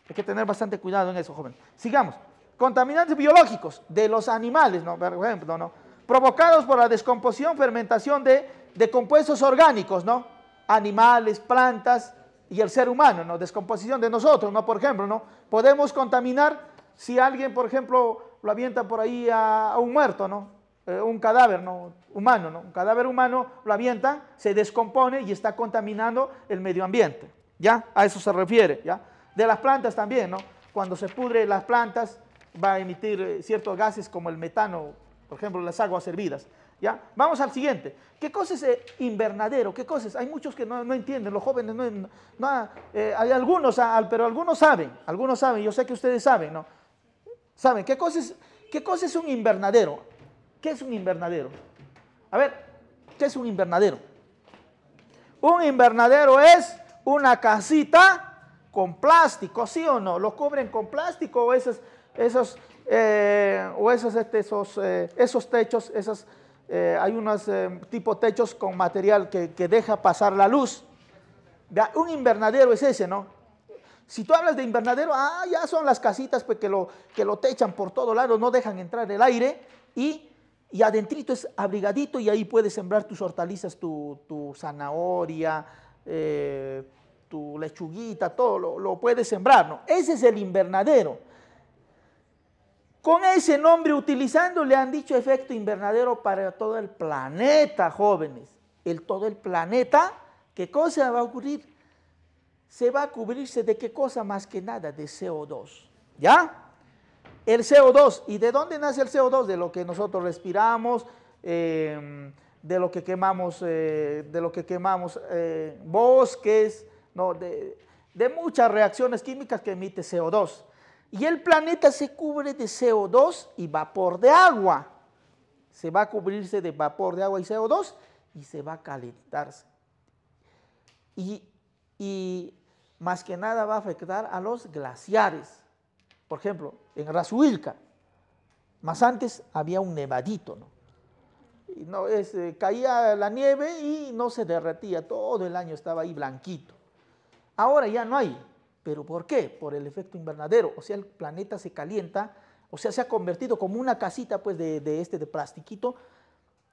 Hay que tener bastante cuidado en eso, joven. Sigamos. Contaminantes biológicos de los animales, ¿no? Por ejemplo, ¿no? Provocados por la descomposición, fermentación de, compuestos orgánicos, ¿no? Animales, plantas y el ser humano, ¿no? Descomposición de nosotros, ¿no? Por ejemplo, ¿no? Podemos contaminar si alguien, por ejemplo, lo avienta por ahí a un muerto, ¿no? Eh, un cadáver ¿no? humano, ¿no? un cadáver humano lo avienta, se descompone y está contaminando el medio ambiente. ¿Ya? A eso se refiere. ¿ya? De las plantas también, ¿no? Cuando se pudre las plantas va a emitir eh, ciertos gases como el metano, por ejemplo, las aguas hervidas. ¿Ya? Vamos al siguiente. ¿Qué cosa es eh, invernadero? ¿Qué cosas? Hay muchos que no, entienden, los jóvenes no, ah, hay algunos, ah, pero algunos saben, algunos saben, yo sé que ustedes saben, ¿no? ¿Saben qué cosa qué cosa es un invernadero? ¿Qué es un invernadero? A ver, ¿qué es un invernadero? Un invernadero es una casita con plástico, ¿sí o no? ¿Lo cubren con plástico o esos, eh, o esos, este, esos, eh, esos techos, esas, eh, hay unos tipo techos con material que, deja pasar la luz? Un invernadero es ese, ¿no? Si tú hablas de invernadero, ah, ya son las casitas pues, que, lo, que lo techan por todo lado, no dejan entrar el aire y y adentrito es abrigadito y ahí puedes sembrar tus hortalizas, tu, zanahoria, eh, tu lechuguita, todo lo, puedes sembrar. ¿no? Ese es el invernadero. Con ese nombre utilizando le han dicho efecto invernadero para todo el planeta, jóvenes. El todo el planeta, ¿qué cosa va a ocurrir? Se va a cubrirse de qué cosa más que nada, de CO2. ¿Ya? El CO2, ¿y de dónde nace el CO2? De lo que nosotros respiramos, em, de lo que quemamos, eh, de lo que quemamos eh, bosques, de, muchas reacciones químicas que emite CO2. Y el planeta se cubre de CO2 y vapor de agua. Se va a cubrirse de vapor de agua y CO2 y se va a calentarse. Y, y más que nada va a afectar a los glaciares por ejemplo, en Razuilca, más antes había un nevadito, ¿no? Eh, caía la nieve y no se derretía, todo el año estaba ahí blanquito. Ahora ya no hay, ¿pero por qué? Por el efecto invernadero, o sea, el planeta se calienta, o sea, se ha convertido como una casita pues de, este, de plastiquito,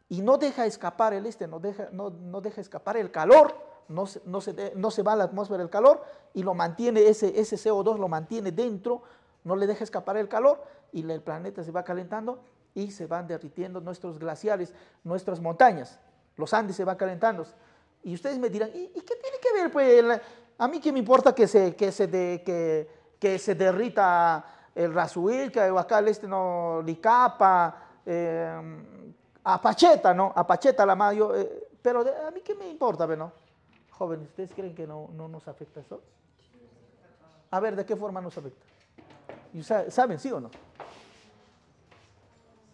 y no deja escapar el este, no deja, no, deja escapar el calor, no se, no se, no, se, va a la atmósfera el calor y lo mantiene, ese, ese CO2 lo mantiene dentro no le deja escapar el calor y el planeta se va calentando y se van derritiendo nuestros glaciares, nuestras montañas, los Andes se van calentando. Y ustedes me dirán, ¿y, qué tiene que ver? Pues, a mí qué me importa que se, que se, que, se derrita el Razuil, que acá el este no, Licapa, eh, Apacheta, ¿no? Apacheta la mayo, eh, pero a mí qué me importa, ¿no? Jóvenes, ¿ustedes creen que no, no nos afecta eso? A ver, ¿de qué forma nos afecta? saben, sí o no?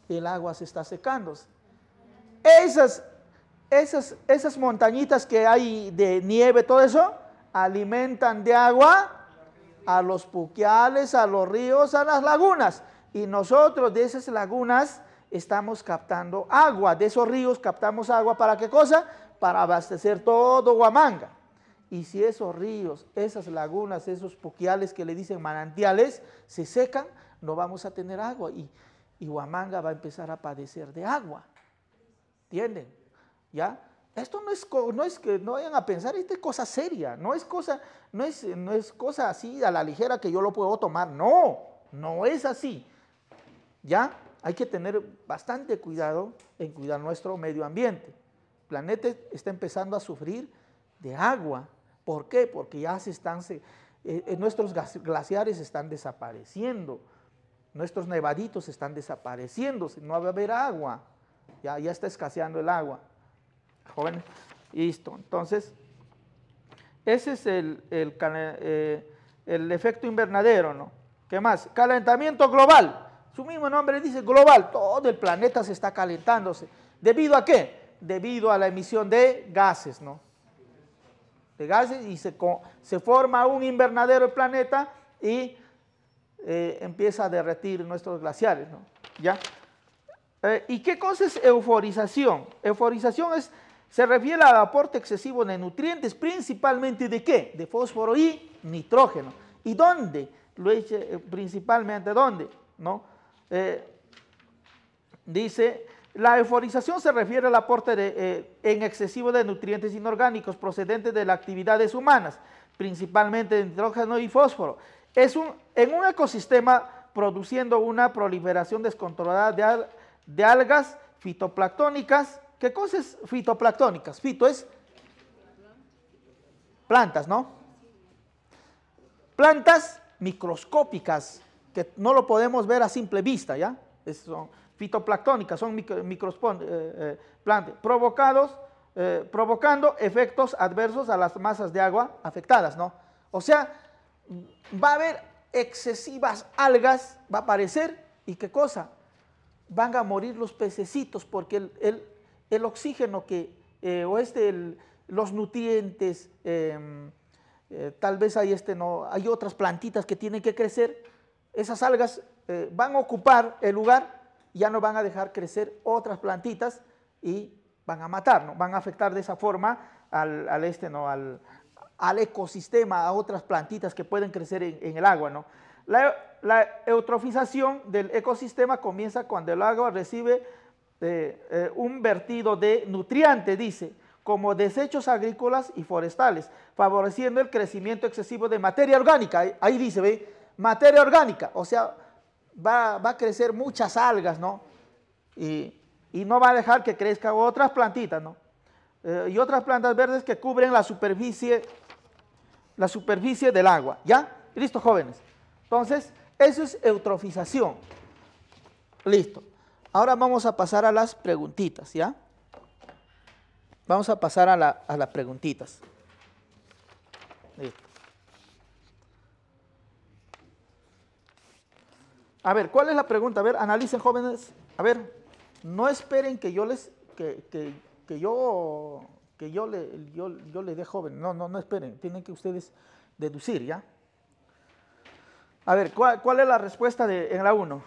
El agua se está secando. Esas, esas, esas montañitas que hay de nieve, todo eso, alimentan de agua a los puquiales, a los ríos, a las lagunas. Y nosotros de esas lagunas estamos captando agua, de esos ríos captamos agua, ¿para qué cosa? Para abastecer todo Huamanga y si esos ríos, esas lagunas, esos poquiales que le dicen manantiales, se secan, no vamos a tener agua y, Huamanga va a empezar a padecer de agua. ¿Entienden? ¿Ya? Esto no es, no es que no vayan a pensar, esto es cosa seria, no es cosa, no es, no es cosa así a la ligera que yo lo puedo tomar, no, no es así. ¿Ya? Hay que tener bastante cuidado en cuidar nuestro medio ambiente. El planeta está empezando a sufrir de agua, ¿Por qué? Porque ya se están, eh, eh, nuestros glaciares están desapareciendo, nuestros nevaditos están desapareciendo, no va a haber agua, ya, está escaseando el agua. Jóvenes, listo. Entonces, ese es el, el, eh, el efecto invernadero, ¿no? ¿Qué más? Calentamiento global. Su mismo nombre dice global, todo el planeta se está calentándose. ¿Debido a qué? Debido a la emisión de gases, ¿no? de gases y se, se forma un invernadero del planeta y eh, empieza a derretir nuestros glaciares. ¿no? ¿Ya? Eh, ¿Y qué cosa es euforización? Euforización es, se refiere al aporte excesivo de nutrientes, principalmente de qué? De fósforo y nitrógeno. ¿Y dónde? Lo eche, eh, principalmente dónde, ¿no? dice la euforización se refiere al aporte eh, en excesivo de nutrientes inorgánicos procedentes de las actividades humanas, principalmente de nitrógeno y fósforo. Es un, en un ecosistema produciendo una proliferación descontrolada de, algas fitoplanctónicas. ¿Qué cosas fitoplanctónicas? Fito es plantas, ¿no? Plantas microscópicas que no lo podemos ver a simple vista, ¿ya? Es, son, fitoplanctónicas, son micro, eh, eh, provocados, eh, provocando efectos adversos a las masas de agua afectadas, ¿no? O sea, va a haber excesivas algas, va a aparecer, ¿y qué cosa? Van a morir los pececitos porque el, el, oxígeno que, o este, los nutrientes, em, tal vez hay, este, no, hay otras plantitas que tienen que crecer, esas algas van a ocupar el lugar ya no van a dejar crecer otras plantitas y van a ¿no? van a afectar de esa forma al, este, ¿no? Al, ecosistema, a otras plantitas que pueden crecer en, el agua. ¿no? La, eutrofización del ecosistema comienza cuando el agua recibe eh, eh, un vertido de nutrientes, dice, como desechos agrícolas y forestales, favoreciendo el crecimiento excesivo de materia orgánica. Ahí, ahí dice, ¿ve? Materia orgánica, o sea, va, a crecer muchas algas, ¿no? Y, no va a dejar que crezcan otras plantitas, ¿no? Eh, y otras plantas verdes que cubren la superficie, la superficie del agua, ¿ya? Listo, jóvenes. Entonces, eso es eutrofización. Listo. Ahora vamos a pasar a las preguntitas, ¿ya? Vamos a pasar a, a las preguntitas. Listo. A ver, ¿cuál es la pregunta? A ver, analicen jóvenes. A ver, no esperen que yo les, que, que, que yo, que yo le, yo, le dé joven. No, no, no esperen. Tienen que ustedes deducir, ¿ya? A ver, ¿cuál, es la respuesta de, en la 1?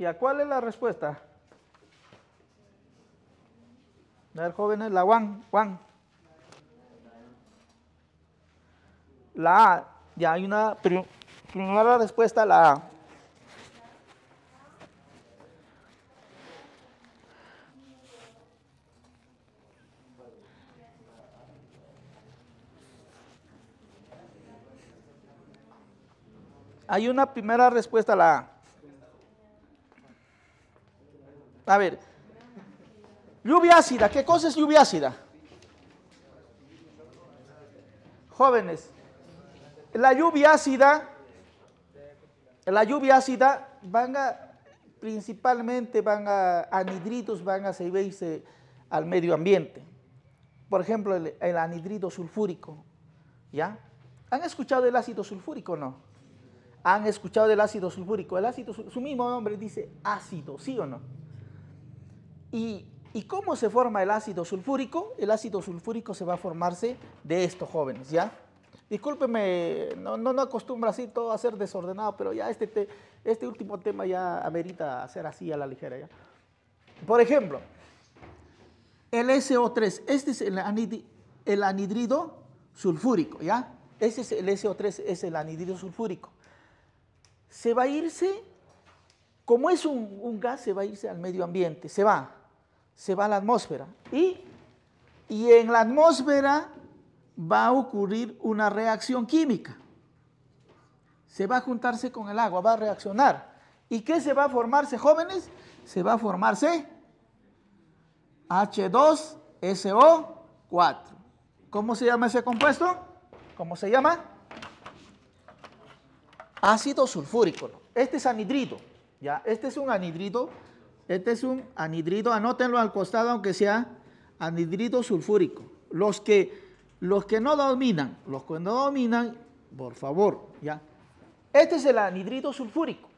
¿Y a cuál es la respuesta? A ver, jóvenes, la Juan, Juan. La A, ya hay una primera respuesta, la A. Hay una primera respuesta, la A. A ver, lluvia ácida, ¿qué cosa es lluvia ácida? Jóvenes, la lluvia ácida, la lluvia ácida van a, principalmente van a, anidritos, van a servirse al medio ambiente. Por ejemplo, el, anidrido sulfúrico, ¿ya? ¿Han escuchado el ácido sulfúrico o no? ¿Han escuchado del ácido sulfúrico? El ácido, su mismo nombre dice ácido, ¿sí o no? ¿Y, cómo se forma el ácido sulfúrico? El ácido sulfúrico se va a formarse de estos jóvenes, ¿ya? Discúlpeme, no, no, así todo a ser desordenado, pero ya este, este último tema ya amerita ser así a la ligera. ¿ya? Por ejemplo, el SO3, este es el, anid, el sulfúrico, ¿ya? Este es el SO3, es el anidrido sulfúrico. Se va a irse, como es un, un gas, se va a irse al medio ambiente, se va se va a la atmósfera y, y en la atmósfera va a ocurrir una reacción química. Se va a juntarse con el agua, va a reaccionar. ¿Y qué se va a formarse, jóvenes? Se va a formarse H2SO4. ¿Cómo se llama ese compuesto? ¿Cómo se llama? Ácido sulfúrico. Este es anidrido, ¿ya? Este es un sulfúrico. Este es un anhidrido, anótenlo al costado aunque sea anhidrido sulfúrico. Los que, los que no dominan, los que no dominan, por favor, ¿ya? Este es el anhidrido sulfúrico.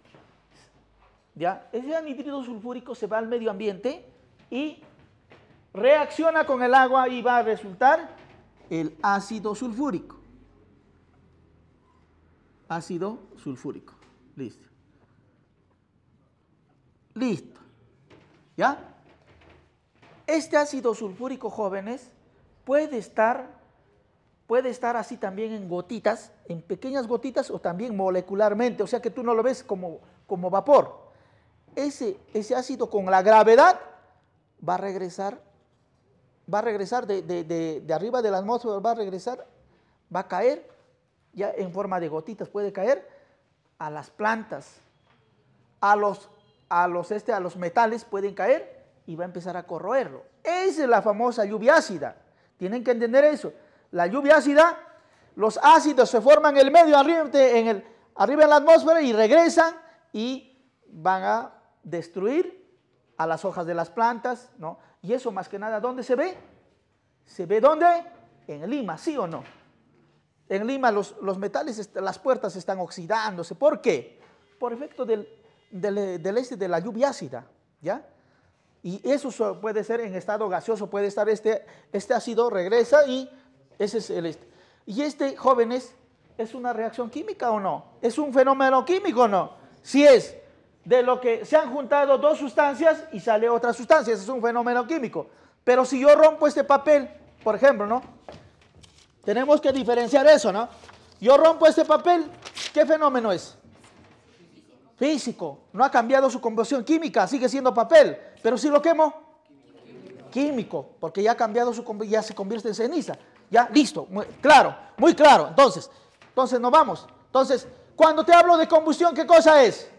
¿Ya? Ese anhidrido sulfúrico se va al medio ambiente y reacciona con el agua y va a resultar el ácido sulfúrico. Ácido sulfúrico. Listo. Listo. ¿Ya? Este ácido sulfúrico, jóvenes, puede estar, puede estar así también en gotitas, en pequeñas gotitas o también molecularmente, o sea que tú no lo ves como, como vapor. Ese, ese ácido con la gravedad va a regresar, va a regresar de, de arriba de la atmósfera, va a regresar, va a caer ya en forma de gotitas, puede caer a las plantas, a los a los, este, a los metales pueden caer y va a empezar a corroerlo. Esa es la famosa lluvia ácida. Tienen que entender eso. La lluvia ácida, los ácidos se forman en el medio, arriba en, el, arriba en la atmósfera y regresan y van a destruir a las hojas de las plantas, ¿no? Y eso más que nada, ¿dónde se ve? ¿Se ve dónde? En Lima, ¿sí o no? En Lima los, los metales, las puertas están oxidándose. ¿Por qué? Por efecto del eh, del, este, de la lluvia ácida, ¿ya? Y eso puede ser en estado gaseoso, puede estar este, este ácido, regresa y ese es el este. Y este, jóvenes, ¿es una reacción química o no? ¿Es un fenómeno químico o no? Si es de lo que se han juntado dos sustancias y sale otra sustancia, es un fenómeno químico. Pero si yo rompo este papel, por ejemplo, ¿no? Tenemos que diferenciar eso, ¿no? Yo rompo este papel, ¿qué fenómeno es? físico, no ha cambiado su combustión química, sigue siendo papel, pero si lo quemo, químico, porque ya ha cambiado su ya se convierte en ceniza. Ya, listo, claro, muy claro. Entonces, entonces nos vamos. Entonces, cuando te hablo de combustión, ¿qué cosa es?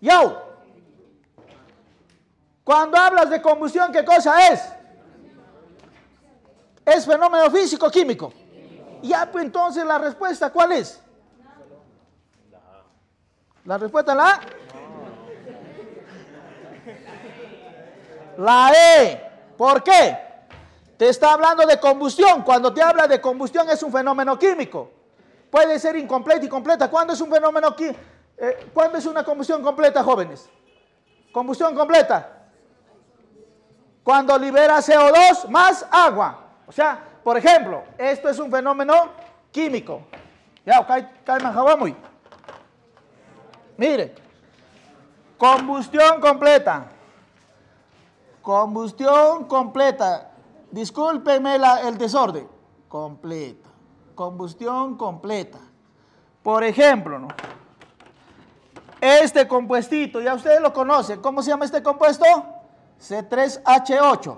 Yau. Cuando hablas de combustión, ¿qué cosa es? Es fenómeno físico-químico. Ya, pues, entonces la respuesta, ¿cuál es? La respuesta es la La E. ¿Por qué? Te está hablando de combustión. Cuando te habla de combustión es un fenómeno químico. Puede ser incompleta y completa. ¿Cuándo es un fenómeno químico? Eh, ¿Cuándo es una combustión completa, jóvenes? Combustión completa. Cuando libera CO2 más agua. O sea, por ejemplo, esto es un fenómeno químico. Ya, ok, muy. Mire, combustión completa. Combustión completa. Discúlpenme la, el desorden. Completa. Combustión completa. Por ejemplo, ¿no? este compuestito, ya ustedes lo conocen. ¿Cómo se llama este compuesto? C3H8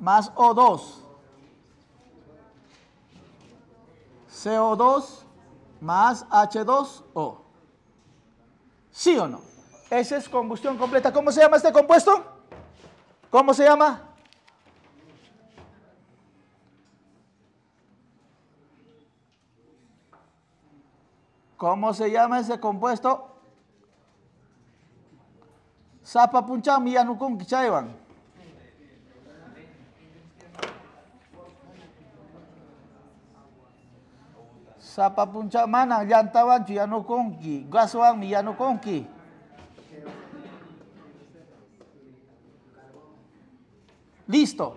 más O2. CO2 más H2O. ¿Sí o no? Esa es combustión completa. ¿Cómo se llama este compuesto? ¿Cómo se llama? ¿Cómo se llama ese compuesto? Sapa puncham kichaiwan. Zapapuncha mana llanta ya no conqui, gasoan Listo.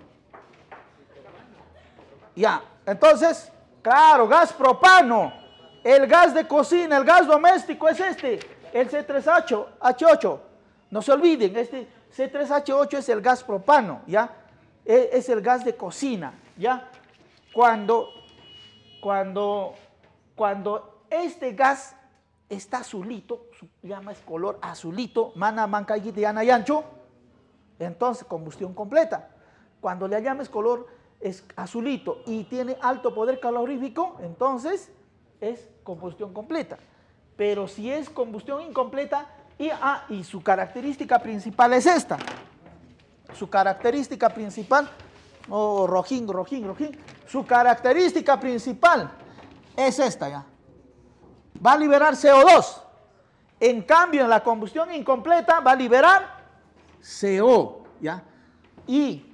Ya, entonces, claro, gas propano, el gas de cocina, el gas doméstico es este, el C3H, H8. No se olviden, este C3H8 es el gas propano, ¿ya? E, es el gas de cocina, ¿ya? Cuando, cuando cuando este gas está azulito, su llama es color azulito, mana, manca, y ana y ancho, entonces combustión completa. Cuando le llama es color azulito y tiene alto poder calorífico, entonces es combustión completa. Pero si es combustión incompleta, y, ah, y su característica principal es esta. Su característica principal, o oh, rojín, rojín, rojín. Su característica principal es esta ya. Va a liberar CO2. En cambio, en la combustión incompleta va a liberar CO, ¿ya? Y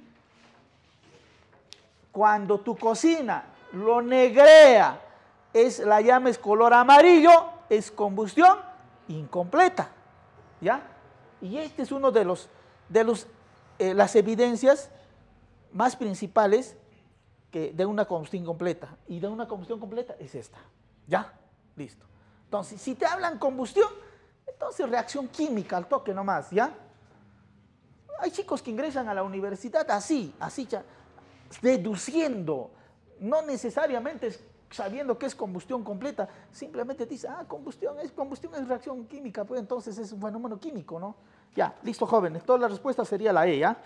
cuando tu cocina lo negrea, es, la llama es color amarillo, es combustión incompleta, ¿ya? Y este es uno de los, de los, eh, las evidencias más principales de una combustión completa. Y de una combustión completa es esta. ¿Ya? Listo. Entonces, si te hablan combustión, entonces reacción química al toque nomás, ¿ya? Hay chicos que ingresan a la universidad así, así, ya, deduciendo, no necesariamente sabiendo que es combustión completa, simplemente dice, ah, combustión es, combustión es reacción química, pues entonces es un fenómeno químico, ¿no? Ya, listo jóvenes, toda la respuesta sería la E, ¿ya?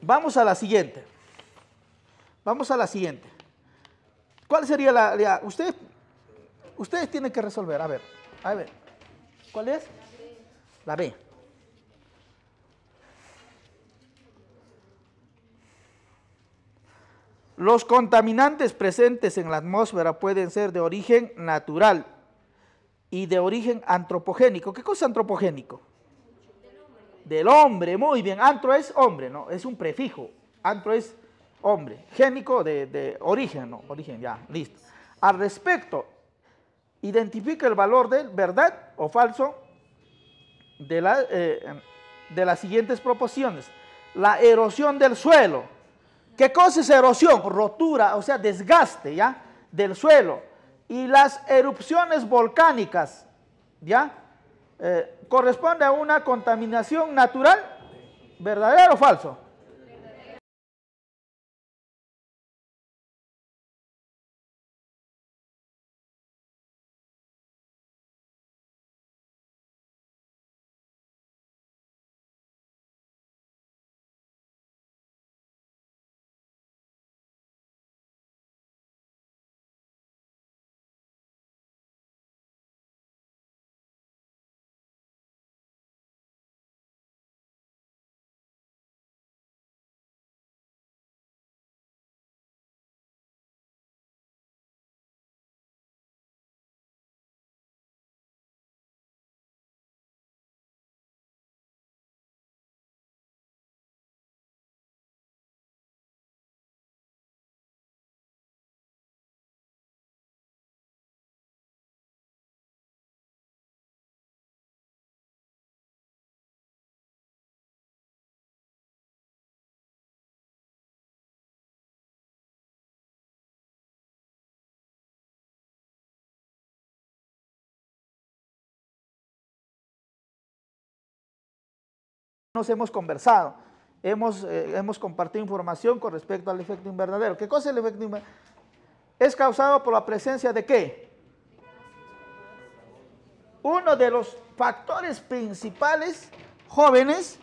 Vamos a la siguiente. Vamos a la siguiente. ¿Cuál sería la, ustedes, tienen que resolver, a ver, a ver. ¿Cuál es? La B. Los contaminantes presentes en la atmósfera pueden ser de origen natural y de origen antropogénico. ¿Qué cosa es antropogénico? Del hombre, muy bien. Antro es hombre, ¿no? Es un prefijo. Antro es hombre, génico de, origen, ¿no? Origen, ya, listo. Al respecto, identifica el valor de verdad o falso de, la, eh, de las siguientes proporciones. La erosión del suelo. ¿Qué cosa es erosión? Rotura, o sea, desgaste, ¿ya? Del suelo. Y las erupciones volcánicas, ¿ya? Eh, corresponde a una contaminación natural, verdadero o falso. nos hemos conversado, hemos, eh, hemos compartido información con respecto al efecto invernadero. ¿Qué cosa es el efecto invernadero? Es causado por la presencia de qué? Uno de los factores principales, jóvenes,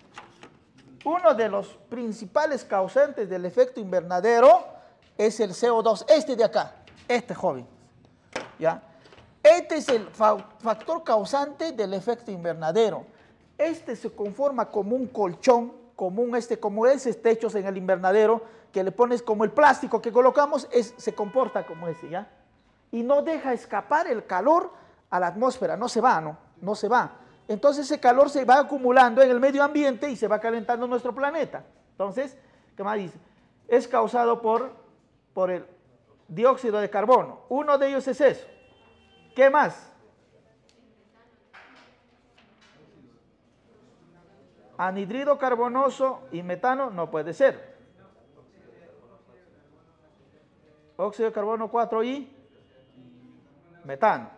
uno de los principales causantes del efecto invernadero es el CO2, este de acá, este joven, ¿ya? Este es el factor causante del efecto invernadero. Este se conforma como un colchón, como un este, como esos techos en el invernadero que le pones como el plástico que colocamos, es, se comporta como ese, ¿ya? Y no deja escapar el calor a la atmósfera, no se va, ¿no? No se va. Entonces ese calor se va acumulando en el medio ambiente y se va calentando nuestro planeta. Entonces, ¿qué más dice? Es causado por, por el dióxido de carbono. Uno de ellos es eso. ¿Qué más? Anidrido carbonoso y metano no puede ser. Óxido de carbono 4 y metano.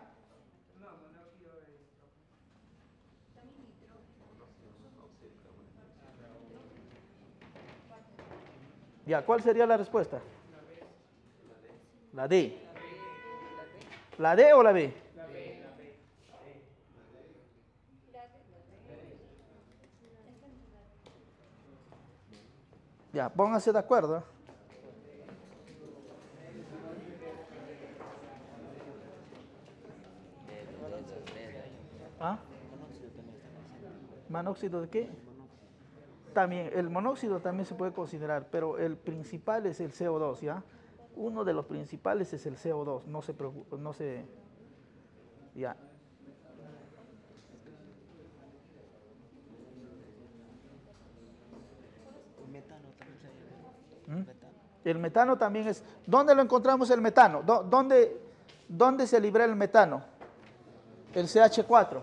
Ya, ¿cuál sería la respuesta? La D. ¿La D o la B? Ya, pónganse de acuerdo. ¿Ah? ¿Monóxido de qué? También, el monóxido también se puede considerar, pero el principal es el CO2, ¿ya? Uno de los principales es el CO2, no se, no se, ya, El metano también es... ¿Dónde lo encontramos el metano? ¿Dónde, se libera el metano? El CH4.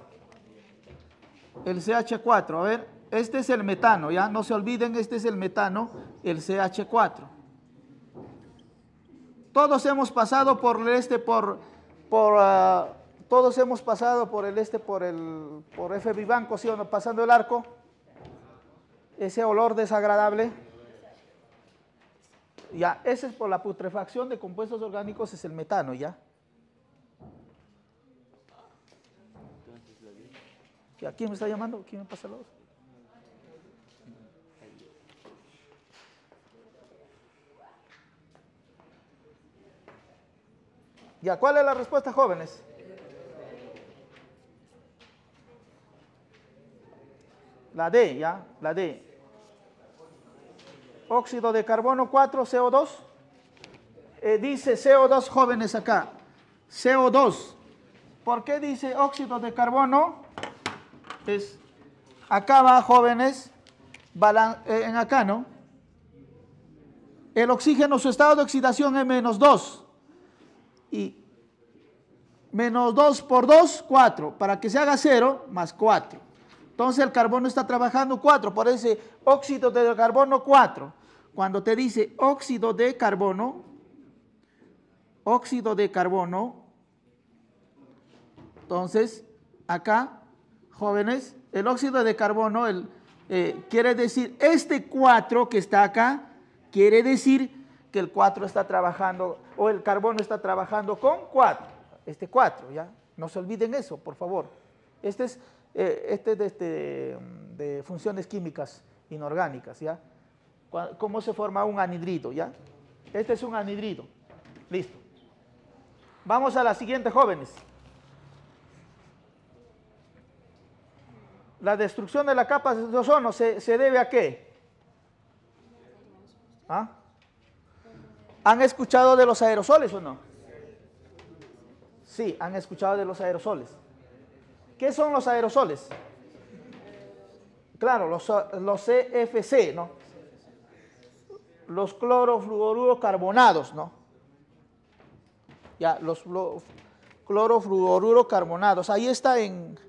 El CH4, a ver, este es el metano, ¿ya? No se olviden, este es el metano, el CH4. Todos hemos pasado por el este, por... por ah, todos hemos pasado por el este, por el por F Vivanco, o no? Pasando el arco. Ese olor desagradable. Ya, ese es por la putrefacción de compuestos orgánicos, es el metano, ¿ya? ¿A quién me está llamando? ¿Quién me pasa la voz? Ya, ¿cuál es la respuesta, jóvenes? La D, ¿ya? La D óxido de carbono 4, CO2. Eh, dice CO2 jóvenes acá. CO2. ¿Por qué dice óxido de carbono? acá va, jóvenes, eh, en acá, ¿no? El oxígeno, su estado de oxidación es menos 2. Y menos 2 por 2, 4. Para que se haga 0, más 4. Entonces el carbono está trabajando 4, por ese óxido de carbono 4. Cuando te dice óxido de carbono, óxido de carbono, entonces acá, jóvenes, el óxido de carbono el, eh, quiere decir, este 4 que está acá, quiere decir que el 4 está trabajando, o el carbono está trabajando con 4, este 4, ¿ya? No se olviden eso, por favor. Este es eh, este es de, este, de funciones químicas inorgánicas, ¿ya? ¿Cómo se forma un anidrito? ya? Este es un anidrito. Listo. Vamos a la siguiente, jóvenes. La destrucción de la capa de ozono se, debe a qué? ¿Ah? ¿Han escuchado de los aerosoles o no? Sí, han escuchado de los aerosoles. ¿Qué son los aerosoles? Claro, los, CFC, ¿no? Los clorofluorurocarbonados, ¿no? Ya, los clorofluorurocarbonados. Ahí está en,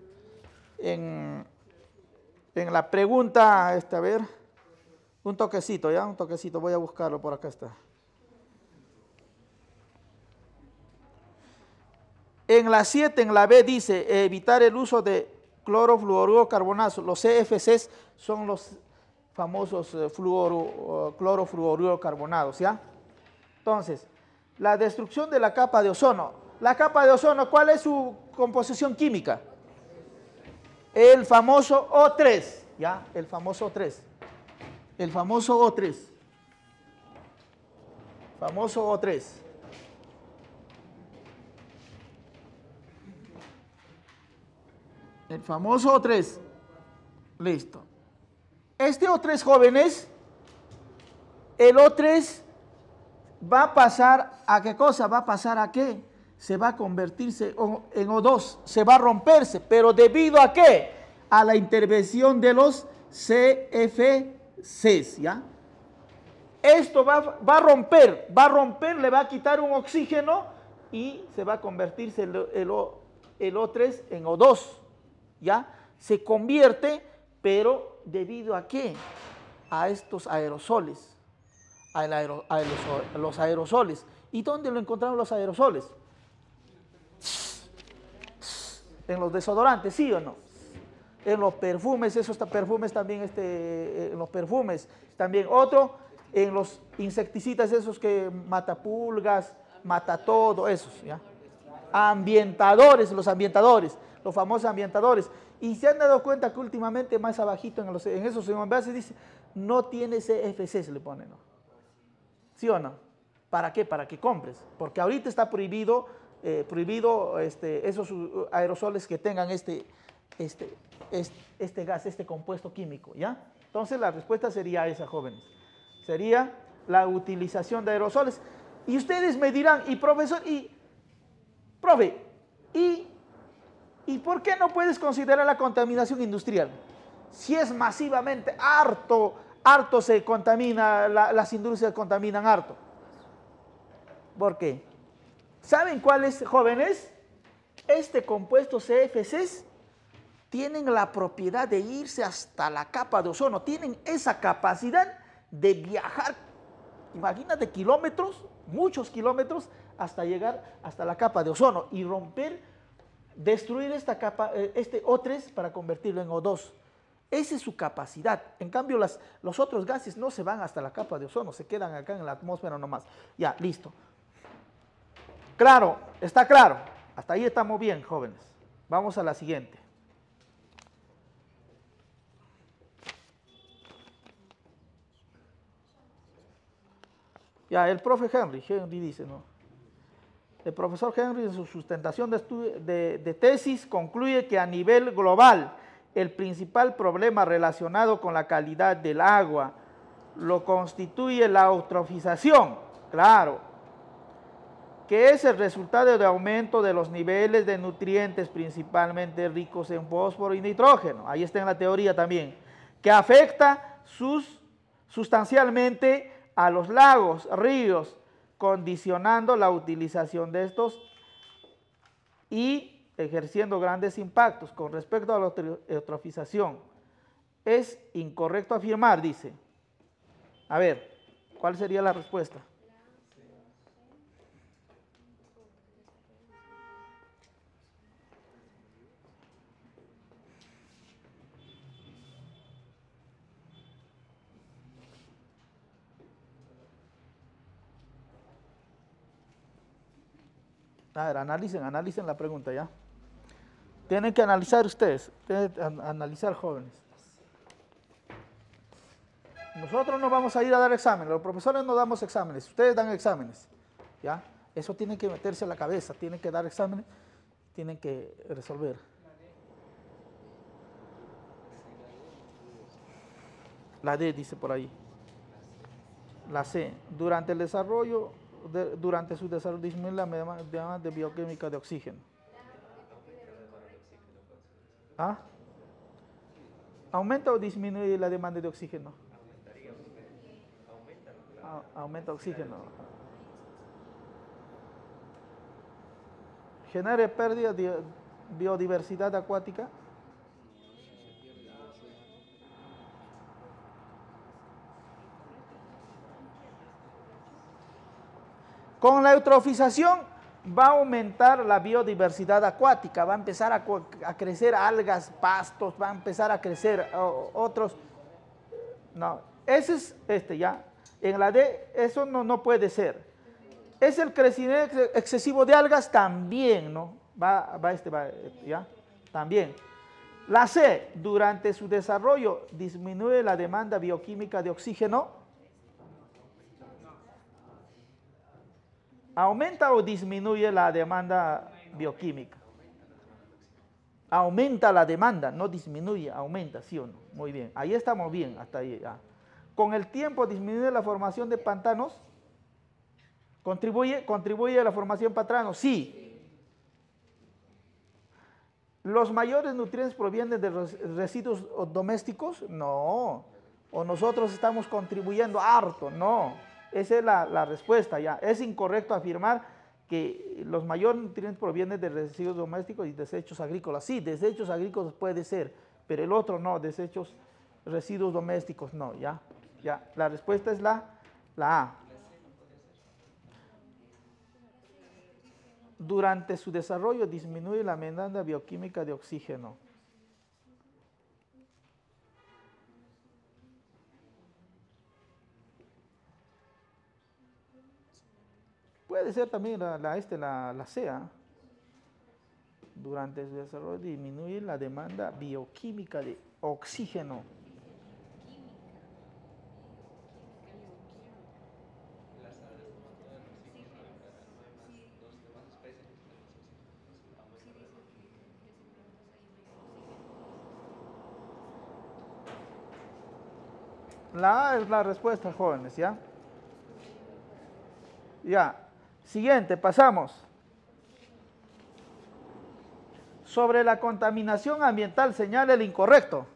en, la pregunta, este, a ver, un toquecito, ya, un toquecito, voy a buscarlo, por acá está. En la 7, en la B dice evitar el uso de clorofluorocarbonato. Los CFCs son los famosos eh, clorofluorurocarbonados, clorofluorocarbonados, ¿ya? Entonces, la destrucción de la capa de ozono. La capa de ozono, ¿cuál es su composición química? El famoso O3, ¿ya? El famoso O3. El famoso O3. Famoso O3. El famoso O3. Listo. Este O3 jóvenes, el O3 va a pasar a qué cosa? Va a pasar a qué? Se va a convertirse en O2, se va a romperse, pero debido a qué? A la intervención de los CFCs, ¿ya? Esto va, a romper, va a romper, le va a quitar un oxígeno y se va a convertirse el, el, o, el O3 en O2. ¿ya? Se convierte, pero debido a qué? A estos aerosoles, a, los aerosoles. ¿Y dónde lo encontraron los aerosoles? En los desodorantes, ¿sí o no? En los perfumes, esos perfumes también, este, eh, en los perfumes. También otro, en los insecticidas esos que mata pulgas, mata todo, esos, ¿ya? Ambientadores, los ambientadores los famosos ambientadores. Y se han dado cuenta que últimamente más abajito en, los, en esos dice, no tiene CFC, se le pone, ¿no? ¿Sí o no? ¿Para qué? Para que compres. Porque ahorita está prohibido, eh, prohibido este, esos aerosoles que tengan este, este, este, gas, este compuesto químico, ¿ya? Entonces la respuesta sería esa, jóvenes. Sería la utilización de aerosoles. Y ustedes me dirán, y profesor, y profe, ¿y ¿Y por qué no puedes considerar la contaminación industrial? Si es masivamente harto, harto se contamina, las industrias contaminan harto. ¿Por qué? ¿Saben cuáles, jóvenes? Este compuesto CFCs tienen la propiedad de irse hasta la capa de ozono, tienen esa capacidad de viajar, imagínate, kilómetros, muchos kilómetros, hasta llegar hasta la capa de ozono y romper destruir esta capa, eh, este O3 para convertirlo en O2. Esa es su capacidad. En cambio, las, los otros gases no se van hasta la capa de ozono, se quedan acá en la atmósfera nomás. Ya, listo. Claro, está claro. Hasta ahí estamos bien, jóvenes. Vamos a la siguiente. Ya, el profe Henry, Henry dice, ¿no? el profesor Henry en su sustentación de, tesis concluye que a nivel global el principal problema relacionado con la calidad del agua lo constituye la eutrofización, claro, que es el resultado de aumento de los niveles de nutrientes principalmente ricos en fósforo y nitrógeno, ahí está en la teoría también, que afecta sustancialmente a los lagos, ríos, condicionando la utilización de estos y ejerciendo grandes impactos con respecto a la eutrofización. Es incorrecto afirmar, dice. A ver, ¿cuál sería la respuesta? A ver, analicen, analicen la pregunta ya. Tienen que analizar ustedes, tienen que analizar jóvenes. Nosotros no vamos a ir a dar exámenes, los profesores no damos exámenes, ustedes dan exámenes. ¿ya? Eso tienen que meterse a la cabeza, tienen que dar exámenes, tienen que resolver. La D dice por ahí. La C. Durante el desarrollo durante su desarrollo disminuye la demanda de bioquímica de oxígeno. ¿Ah? ¿Aumenta o disminuye la demanda de oxígeno? Aumenta oxígeno. Genera pérdida de biodiversidad acuática. Con la eutrofización va a aumentar la biodiversidad acuática, va a empezar a, crecer algas, pastos, va a empezar a crecer otros. No, ese es este ya. En la D, eso no, no puede ser. Es el crecimiento excesivo de algas también, ¿no? Va, va este, va, ya, también. La C, durante su desarrollo disminuye la demanda bioquímica de oxígeno ¿Aumenta o disminuye la demanda bioquímica? Aumenta la demanda, no disminuye, aumenta, ¿sí o no? Muy bien, ahí estamos bien, hasta ahí. Con el tiempo disminuye la formación de pantanos. ¿Contribuye, contribuye a la formación de pantanos? Sí. ¿Los mayores nutrientes provienen de residuos domésticos? No. ¿O nosotros estamos contribuyendo harto? No. Esa es la, respuesta ya. Es incorrecto afirmar que los mayores nutrientes provienen de residuos domésticos y desechos agrícolas. Sí, desechos agrícolas puede ser, pero el otro no, desechos, residuos domésticos, no, ya. ya. La respuesta es la, la A. Durante su desarrollo disminuye la demanda bioquímica de oxígeno. Puede ser también la, este, la, la CEA. Durante su desarrollo disminuye la demanda bioquímica de oxígeno. La A es la respuesta, jóvenes, ¿ya? Ya, Siguiente, pasamos. Sobre la contaminación ambiental, señala el incorrecto.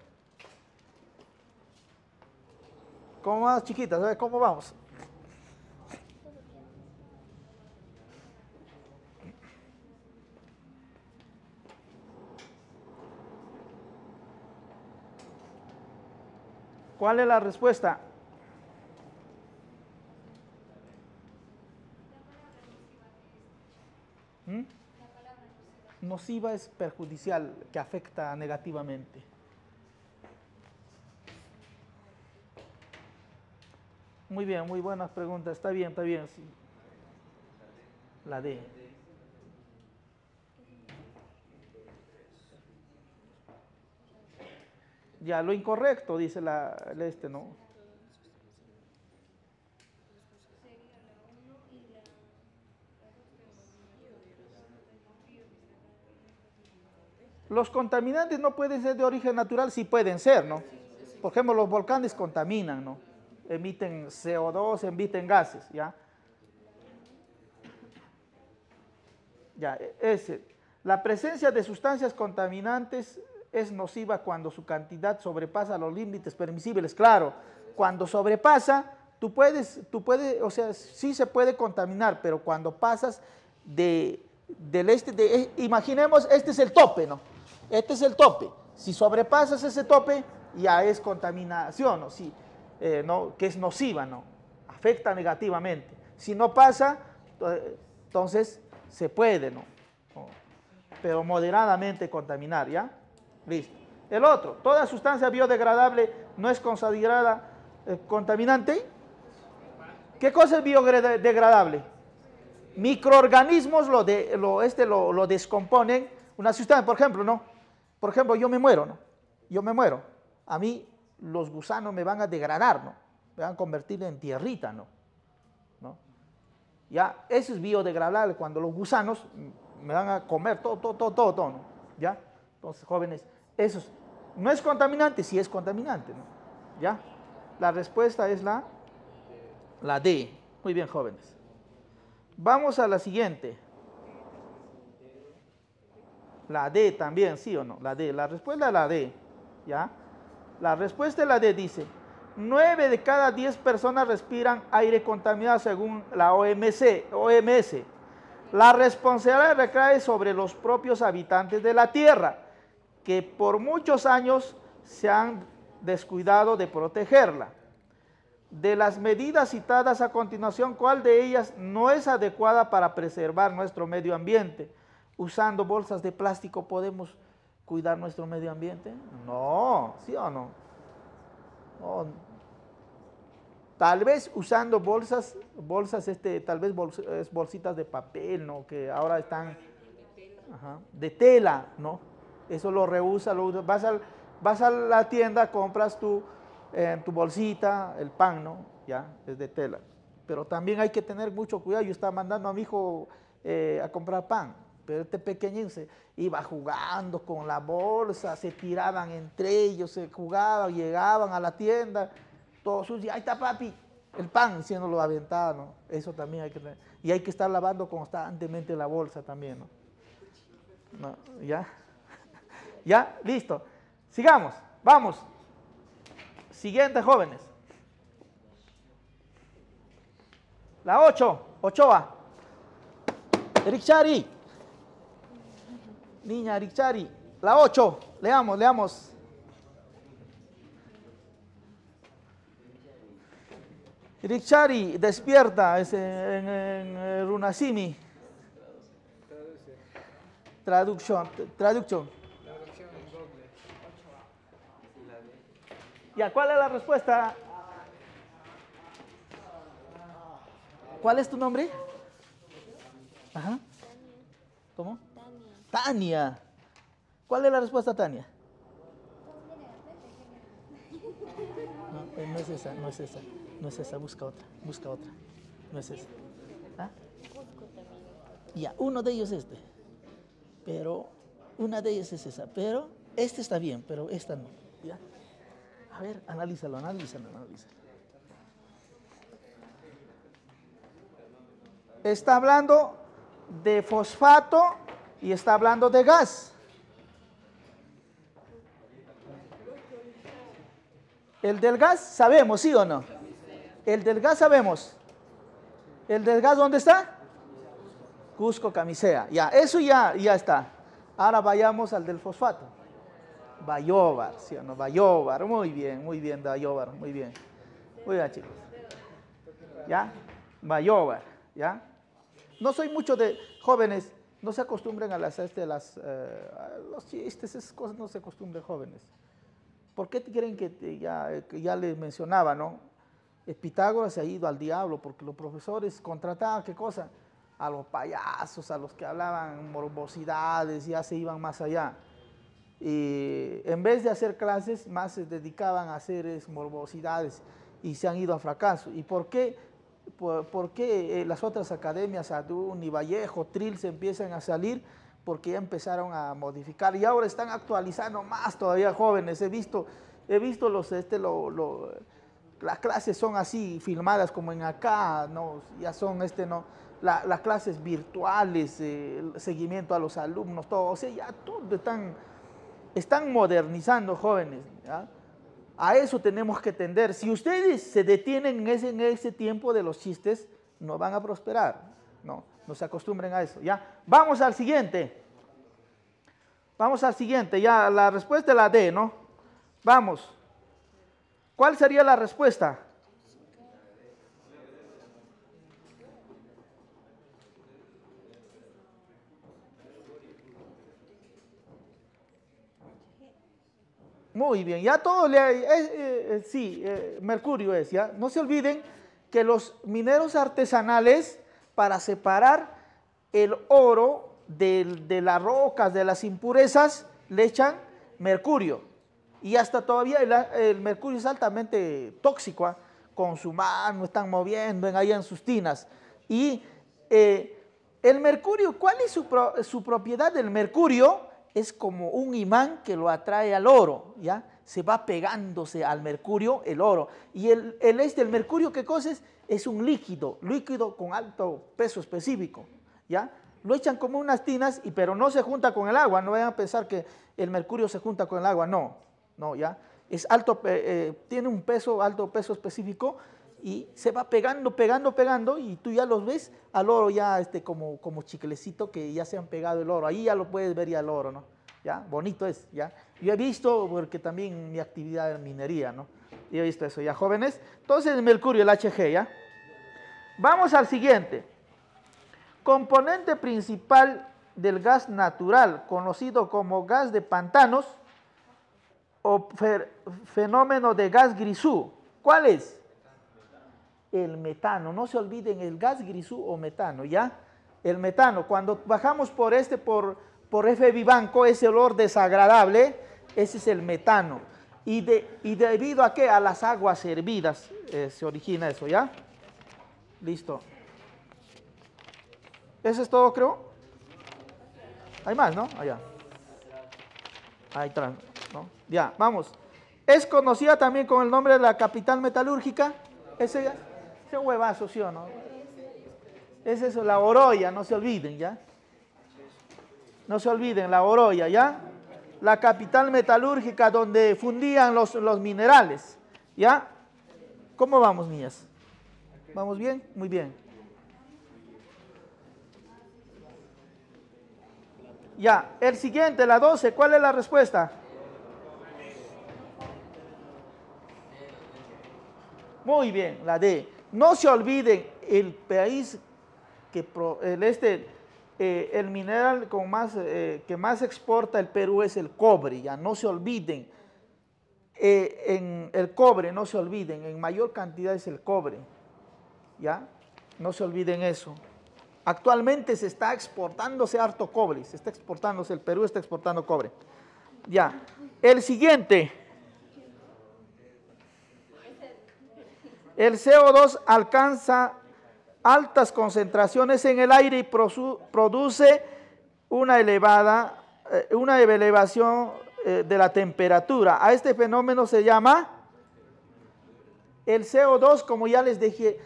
¿Cómo vamos, chiquitas? ¿Sabes cómo vamos? chiquitas cómo vamos cuál es la respuesta? es perjudicial, que afecta negativamente. Muy bien, muy buenas preguntas. Está bien, está bien. Sí. La D. Ya, lo incorrecto, dice el este, ¿no? Los contaminantes no pueden ser de origen natural, sí pueden ser, ¿no? Por ejemplo, los volcanes contaminan, ¿no? Emiten CO2, emiten gases, ¿ya? Ya, e, ese. La presencia de sustancias contaminantes es nociva cuando su cantidad sobrepasa los límites permisibles. Claro, cuando sobrepasa, tú puedes, tú puedes, o sea, sí se puede contaminar, pero cuando pasas de, del este, de, eh, imaginemos, este es el tope, ¿no? Este es el tope. Si sobrepasas ese tope, ya es contaminación, o Si, eh, ¿no? que es nociva, ¿no? afecta negativamente. Si no pasa, entonces se puede, ¿no? Pero moderadamente contaminar, ¿ya? Listo. El otro, toda sustancia biodegradable no es considerada eh, contaminante. ¿Qué cosa es biodegradable? Microorganismos lo, de, lo, este, lo descomponen. Una sustancia, por ejemplo, ¿no? Por ejemplo, yo me muero, ¿no? Yo me muero. A mí los gusanos me van a degradar, ¿no? Me van a convertir en tierrita, ¿no? Ya, eso es biodegradable, cuando los gusanos me van a comer todo, todo, todo, todo, ¿no? ¿Ya? Entonces, jóvenes, eso no es contaminante, sí es contaminante, ¿no? ¿Ya? La respuesta es la, la D. Muy bien, jóvenes. Vamos a la siguiente. La D también, ¿sí o no? La D, la respuesta es la D, ¿ya? La respuesta es la D, dice, 9 de cada 10 personas respiran aire contaminado según la OMC, OMS. La responsabilidad recae sobre los propios habitantes de la Tierra, que por muchos años se han descuidado de protegerla. De las medidas citadas a continuación, ¿cuál de ellas no es adecuada para preservar nuestro medio ambiente? usando bolsas de plástico podemos cuidar nuestro medio ambiente? No, ¿sí o no? Tal vez usando bolsas, bolsas este, tal vez bolsitas de papel, ¿no? Que ahora están de tela, ¿no? Eso lo rehúsa lo usa. Vas, vas a la tienda, compras tu, eh, tu bolsita, el pan, ¿no? Ya, es de tela. Pero también hay que tener mucho cuidado. Yo estaba mandando a mi hijo eh, a comprar pan pero este se iba jugando con la bolsa, se tiraban entre ellos, se jugaban, llegaban a la tienda, todos sucio, ahí está papi, el pan siendo lo aventado, Eso también hay que tener. Y hay que estar lavando constantemente la bolsa también, ¿no? ¿Ya? ¿Ya? Listo. Sigamos, vamos. Siguiente, jóvenes. La 8, Ochoa. Eric Chari. Niña Arichari. La 8. Leamos, leamos. Richari despierta es en, Runasimi. Traducción. Traducción. ¿Ya cuál es la respuesta? ¿Cuál es tu nombre? Ajá. ¿Cómo? Tania. ¿Cuál es la respuesta, Tania? No, no es esa, no es esa, no es esa, busca otra, busca otra, no es esa. ¿Ah? Ya, uno de ellos es este, pero una de ellas es esa, pero este está bien, pero esta no. A ver, analízalo, analízalo, analízalo. Está hablando de fosfato y está hablando de gas. El del gas sabemos, ¿sí o no? El del gas sabemos. ¿El del gas dónde está? Cusco, Camisea. Ya, eso ya, ya está. Ahora vayamos al del fosfato. Bayobar, ¿sí o no? Bayobar. Muy bien, muy bien, Bayobar. Muy bien. Muy bien, chicos. ¿Ya? Bayobar, ¿ya? No soy mucho de jóvenes no se acostumbren a las, este, las, eh, los chistes, esas cosas no se acostumbren jóvenes. ¿Por qué quieren que eh, ya, eh, que ya les mencionaba, no? Pitágoras se ha ido al diablo porque los profesores contrataban, ¿qué cosa? A los payasos, a los que hablaban morbosidades, ya se iban más allá. Y en vez de hacer clases, más se dedicaban a hacer morbosidades y se han ido a fracaso. ¿Y por qué? por, qué eh, las otras academias, Aduni, y Vallejo, Tril, se empiezan a salir? Porque ya empezaron a modificar y ahora están actualizando más todavía jóvenes. He visto, he visto los, este, las clases son así, filmadas como en acá, ¿no? ya son este, ¿no? las clases virtuales, eh, el seguimiento a los alumnos, todo, o sea, ya todo están, están modernizando jóvenes. A eso tenemos que tender. Si ustedes se detienen en ese, tiempo de los chistes, no van a prosperar. No, no se acostumbren a eso. Ya, vamos al siguiente. Vamos al siguiente. Ya, la respuesta es la D, ¿no? Vamos. ¿Cuál sería la respuesta? Muy bien, ya todo le... Eh, eh, eh, sí, mercurio es, ¿ya? No se olviden que los mineros artesanales, para separar el oro de las rocas, de las impurezas, le echan mercurio. Y hasta todavía el, mercurio es altamente tóxico, ¿ah? con su mano están moviendo ahí en sus tinas. Y el mercurio, ¿cuál es su, su propiedad del mercurio? es como un imán que lo atrae al oro, ¿ya? Se va pegándose al mercurio el oro. Y el, este, el mercurio, que cosa es? un líquido, líquido con alto peso específico, ¿ya? Lo echan como unas tinas, y, pero no se junta con el agua, no vayan a pensar que el mercurio se junta con el agua, no, no, ¿ya? Es alto, eh, eh, tiene un peso, alto peso específico, y se va pegando, pegando, pegando y tú ya los ves al oro ya este, como, como chiclecito que ya se han pegado el oro. Ahí ya lo puedes ver ya el oro, ¿no? Ya, bonito es, ya. Yo he visto, porque también mi actividad en minería, ¿no? Yo he visto eso ya, jóvenes. Entonces, el mercurio, el HG, ¿ya? Vamos al siguiente. Componente principal del gas natural, conocido como gas de pantanos o fenómeno de gas grisú. ¿Cuál es? el metano. No se olviden el gas grisú o metano, ¿ya? El metano. Cuando bajamos por este, por, por F. Vivanco, ese olor desagradable, ese es el metano. ¿Y, de, y debido a qué? A las aguas hervidas eh, se origina eso, ¿ya? Listo. Eso es todo, creo. Hay más, ¿no? Allá. Ahí está. ¿no? Ya, vamos. Es conocida también con el nombre de la capital metalúrgica. Ese ya. Ese huevazo, ¿sí o no? Es eso, la oroya, no se olviden, ¿ya? No se olviden, la oroya, ¿ya? La capital metalúrgica donde fundían los, los minerales, ¿ya? ¿Cómo vamos, niñas? ¿Vamos bien? Muy bien. Ya, el siguiente, la 12, ¿cuál es la respuesta? Muy bien, la D. No se olviden, el país que el, este, eh, el mineral más, eh, que más exporta el Perú es el cobre, ya no se olviden. Eh, en el cobre, no se olviden, en mayor cantidad es el cobre, ¿ya? No se olviden eso. Actualmente se está exportándose harto cobre, se está exportándose, el Perú está exportando cobre. Ya, el siguiente, El CO2 alcanza altas concentraciones en el aire y produce una elevada, eh, una elevación eh, de la temperatura. A este fenómeno se llama el CO2, como ya les dije,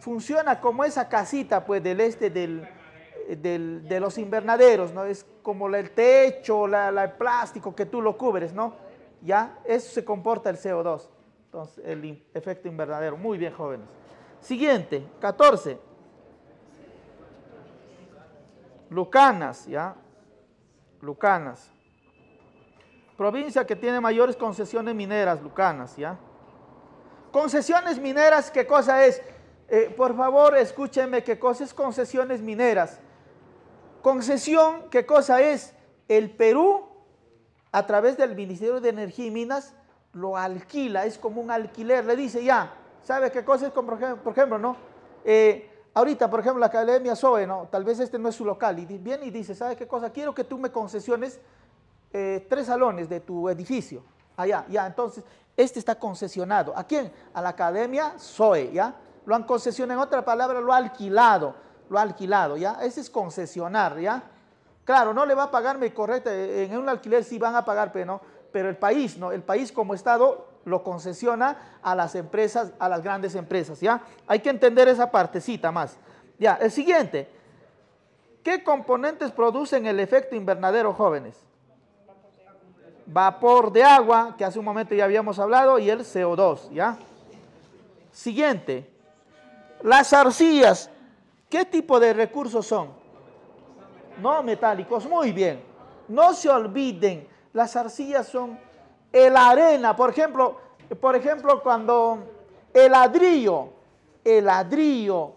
funciona como esa casita pues del este eh, de los invernaderos, ¿no? Es como el techo, el plástico que tú lo cubres, ¿no? Ya, eso se comporta el CO2. Entonces, el efecto invernadero. Muy bien, jóvenes. Siguiente, 14. Lucanas, ¿ya? Lucanas. Provincia que tiene mayores concesiones mineras, Lucanas, ¿ya? Concesiones mineras, ¿qué cosa es? Eh, por favor, escúchenme, ¿qué cosa es concesiones mineras? Concesión, ¿qué cosa es? El Perú, a través del Ministerio de Energía y Minas, lo alquila, es como un alquiler, le dice ya, ¿sabes qué cosa es? Como, por ejemplo, ¿no? Eh, ahorita, por ejemplo, la Academia SOE, ¿no? Tal vez este no es su local, y viene y dice, ¿sabes qué cosa? Quiero que tú me concesiones eh, tres salones de tu edificio, allá, ya, entonces, este está concesionado, ¿a quién? A la Academia SOE, ¿ya? Lo han concesionado, en otra palabra, lo ha alquilado, lo ha alquilado, ¿ya? Ese es concesionar, ¿ya? Claro, no le va a pagar pagarme correcta, en un alquiler sí van a pagar, pero no pero el país, ¿no? El país como Estado lo concesiona a las empresas, a las grandes empresas, ¿ya? Hay que entender esa partecita más. Ya, el siguiente. ¿Qué componentes producen el efecto invernadero, jóvenes? Vapor de agua, que hace un momento ya habíamos hablado, y el CO2, ¿ya? Siguiente. Las arcillas, ¿qué tipo de recursos son? No metálicos, muy bien. No se olviden, las arcillas son el arena. Por ejemplo, por ejemplo, cuando el ladrillo, el ladrillo,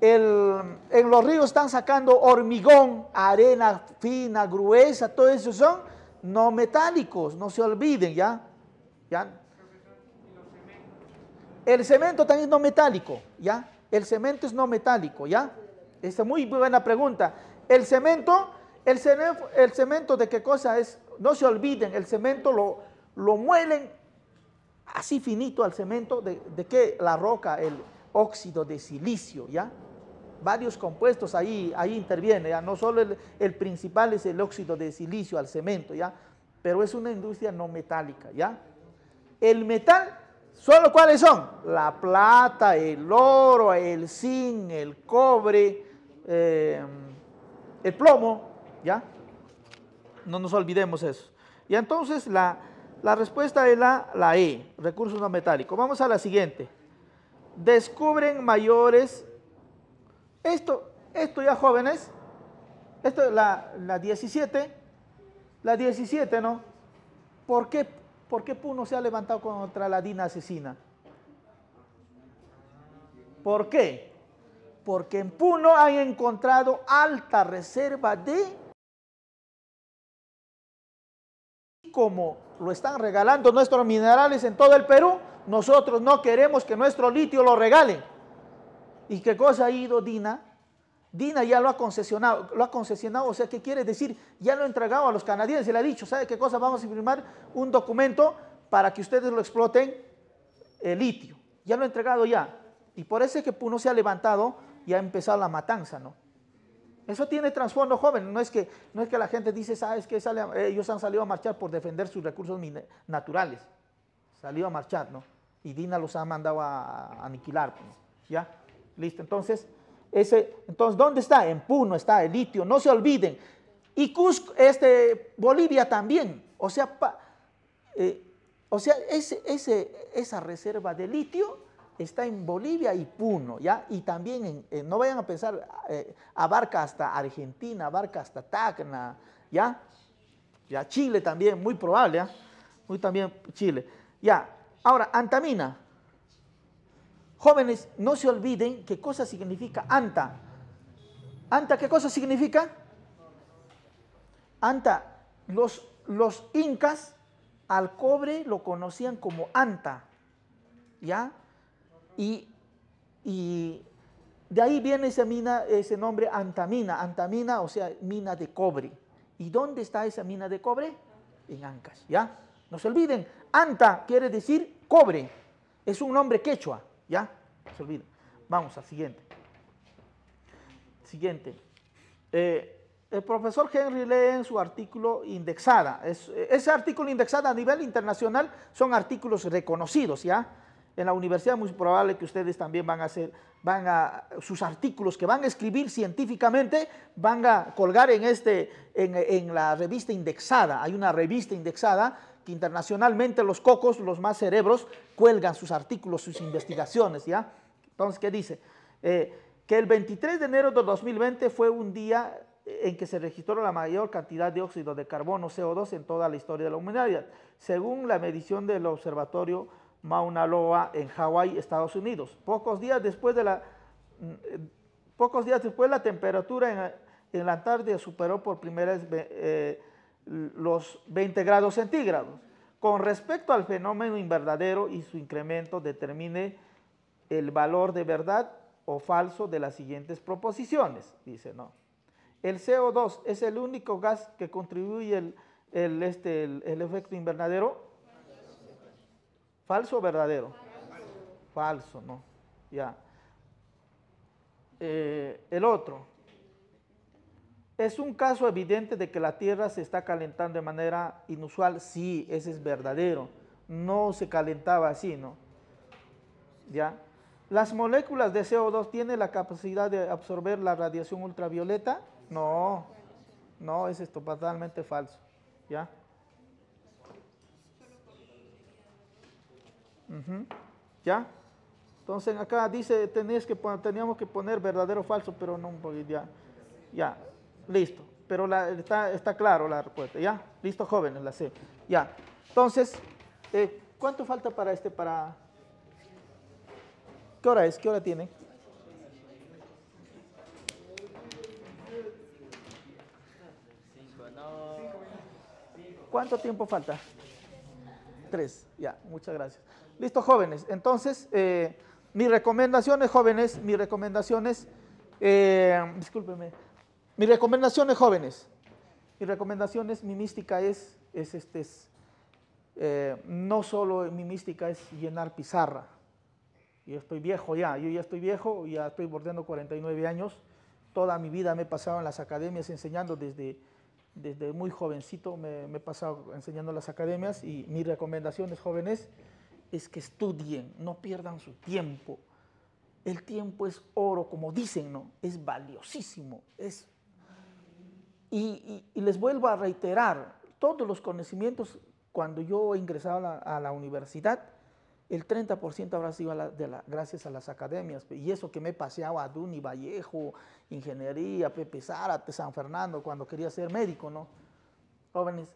en los ríos están sacando hormigón, arena fina, gruesa, todo eso son no metálicos, no se olviden, ¿ya? ¿Ya? El cemento también es no metálico, ¿ya? El cemento es no metálico, ¿ya? Esta es muy buena pregunta. El cemento, el cemento, el cemento de qué cosa es no se olviden, el cemento lo, lo muelen así finito al cemento de, de que la roca, el óxido de silicio, ¿ya? Varios compuestos ahí, ahí intervienen, ¿ya? No solo el, principal es el óxido de silicio al cemento, ¿ya? Pero es una industria no metálica, ¿ya? El metal ¿Solo cuáles son? La plata, el oro, el zinc, el cobre, eh, el plomo, ¿ya? no nos olvidemos eso. Y entonces la, respuesta es la, la E, recursos no metálicos. Vamos a la siguiente. Descubren mayores... Esto, esto ya jóvenes, esto es la, 17, la 17, ¿no? ¿Por qué, ¿Por qué Puno se ha levantado contra la Dina asesina? ¿Por qué? Porque en Puno han encontrado alta reserva de como lo están regalando nuestros minerales en todo el Perú, nosotros no queremos que nuestro litio lo regalen. ¿Y qué cosa ha ido Dina? Dina ya lo ha concesionado, lo ha concesionado, o sea, ¿qué quiere decir? Ya lo ha entregado a los canadienses, le ha dicho, ¿sabe qué cosa? Vamos a firmar un documento para que ustedes lo exploten el eh, litio. Ya lo ha entregado ya. Y por eso es que Puno se ha levantado y ha empezado la matanza, ¿no? Eso tiene trasfondo joven, no es, que, no es que la gente dice, ¿sabes que ellos han salido a marchar por defender sus recursos naturales. Salió a marchar, ¿no? Y Dina los ha mandado a, aniquilar, pues, ¿ya? Listo, entonces, ese, entonces, ¿dónde está? En Puno está el litio, no se olviden. Y Cusco, este, Bolivia también, o sea, eh, o sea ese, ese, esa reserva de litio está en Bolivia y Puno, ¿ya? Y también, en, eh, no vayan a pensar, eh, abarca hasta Argentina, abarca hasta Tacna, ¿ya? Ya Chile también, muy probable, ¿ya? Muy también Chile. Ya, ahora, antamina. Jóvenes, no se olviden qué cosa significa anta. Anta, ¿qué cosa significa? Anta, los, los incas al cobre lo conocían como anta, ¿ya? Y, de ahí viene esa mina, ese nombre antamina, antamina, o sea, mina de cobre. ¿Y dónde está esa mina de cobre? En Ancash, ¿ya? No se olviden, anta quiere decir cobre. Es un nombre quechua, ¿ya? No se olviden. Vamos al siguiente. Siguiente. Eh, el profesor Henry lee en su artículo indexada. ese artículo indexada a nivel internacional son artículos reconocidos, ¿ya? en la universidad, muy probable que ustedes también van a hacer, van a, sus artículos que van a escribir científicamente, van a colgar en, este, en, la revista indexada. Hay una revista indexada que internacionalmente los cocos, los más cerebros, cuelgan sus artículos, sus investigaciones, ¿ya? Entonces, ¿qué dice? Eh, que el 23 de enero de 2020 fue un día en que se registró la mayor cantidad de óxido de carbono CO2 en toda la historia de la humanidad, según la medición del Observatorio Mauna Loa en Hawái, Estados Unidos. Pocos días después de la, mm, pocos días después la temperatura en, la tarde superó por primera vez eh, los 20 grados centígrados. Con respecto al fenómeno invernadero y su incremento, determine el valor de verdad o falso de las siguientes proposiciones. Dice, no. El CO2 es el único gas que contribuye el, este, el efecto invernadero ¿Falso o verdadero? Falso, ¿no? Ya. Eh, el otro. ¿Es un caso evidente de que la Tierra se está calentando de manera inusual? Sí, ese es verdadero. No se calentaba así, ¿no? ¿Ya? ¿Las moléculas de CO2 tienen la capacidad de absorber la radiación ultravioleta? No, no, eso es totalmente falso. ¿Ya? ¿Ya? Entonces acá dice, tenés que, teníamos que poner verdadero o falso, pero no, ya, ya, listo. Pero la, está, está claro la respuesta, ¿ya? Listo, jóvenes, la sé Ya. Entonces, eh, ¿cuánto falta para este, para... ¿Qué hora es? ¿Qué hora tiene? ¿Cuánto tiempo falta? Tres, ya, muchas gracias. Listo, jóvenes. Entonces, eh, recomendación recomendaciones, jóvenes, mis recomendaciones, eh, discúlpeme, mis recomendaciones, jóvenes, recomendación recomendaciones, mi mística es, es, este, es, eh, no solo mi mística es llenar pizarra. Yo estoy viejo ya, yo ya estoy viejo, ya estoy bordeando 49 años. Toda mi vida me he pasado en las academias enseñando desde, desde muy jovencito, me, he pasado enseñando en las academias y mis recomendaciones, jóvenes, es que estudien, no pierdan su tiempo. El tiempo es oro, como dicen, ¿no? Es valiosísimo. Es... Y, les vuelvo a reiterar, todos los conocimientos, cuando yo ingresaba a la, universidad, el 30% habrá sido de la, gracias a las academias. Y eso que me paseaba a Duni, Vallejo, Ingeniería, Pepe Zárate, San Fernando, cuando quería ser médico, ¿no? Jóvenes,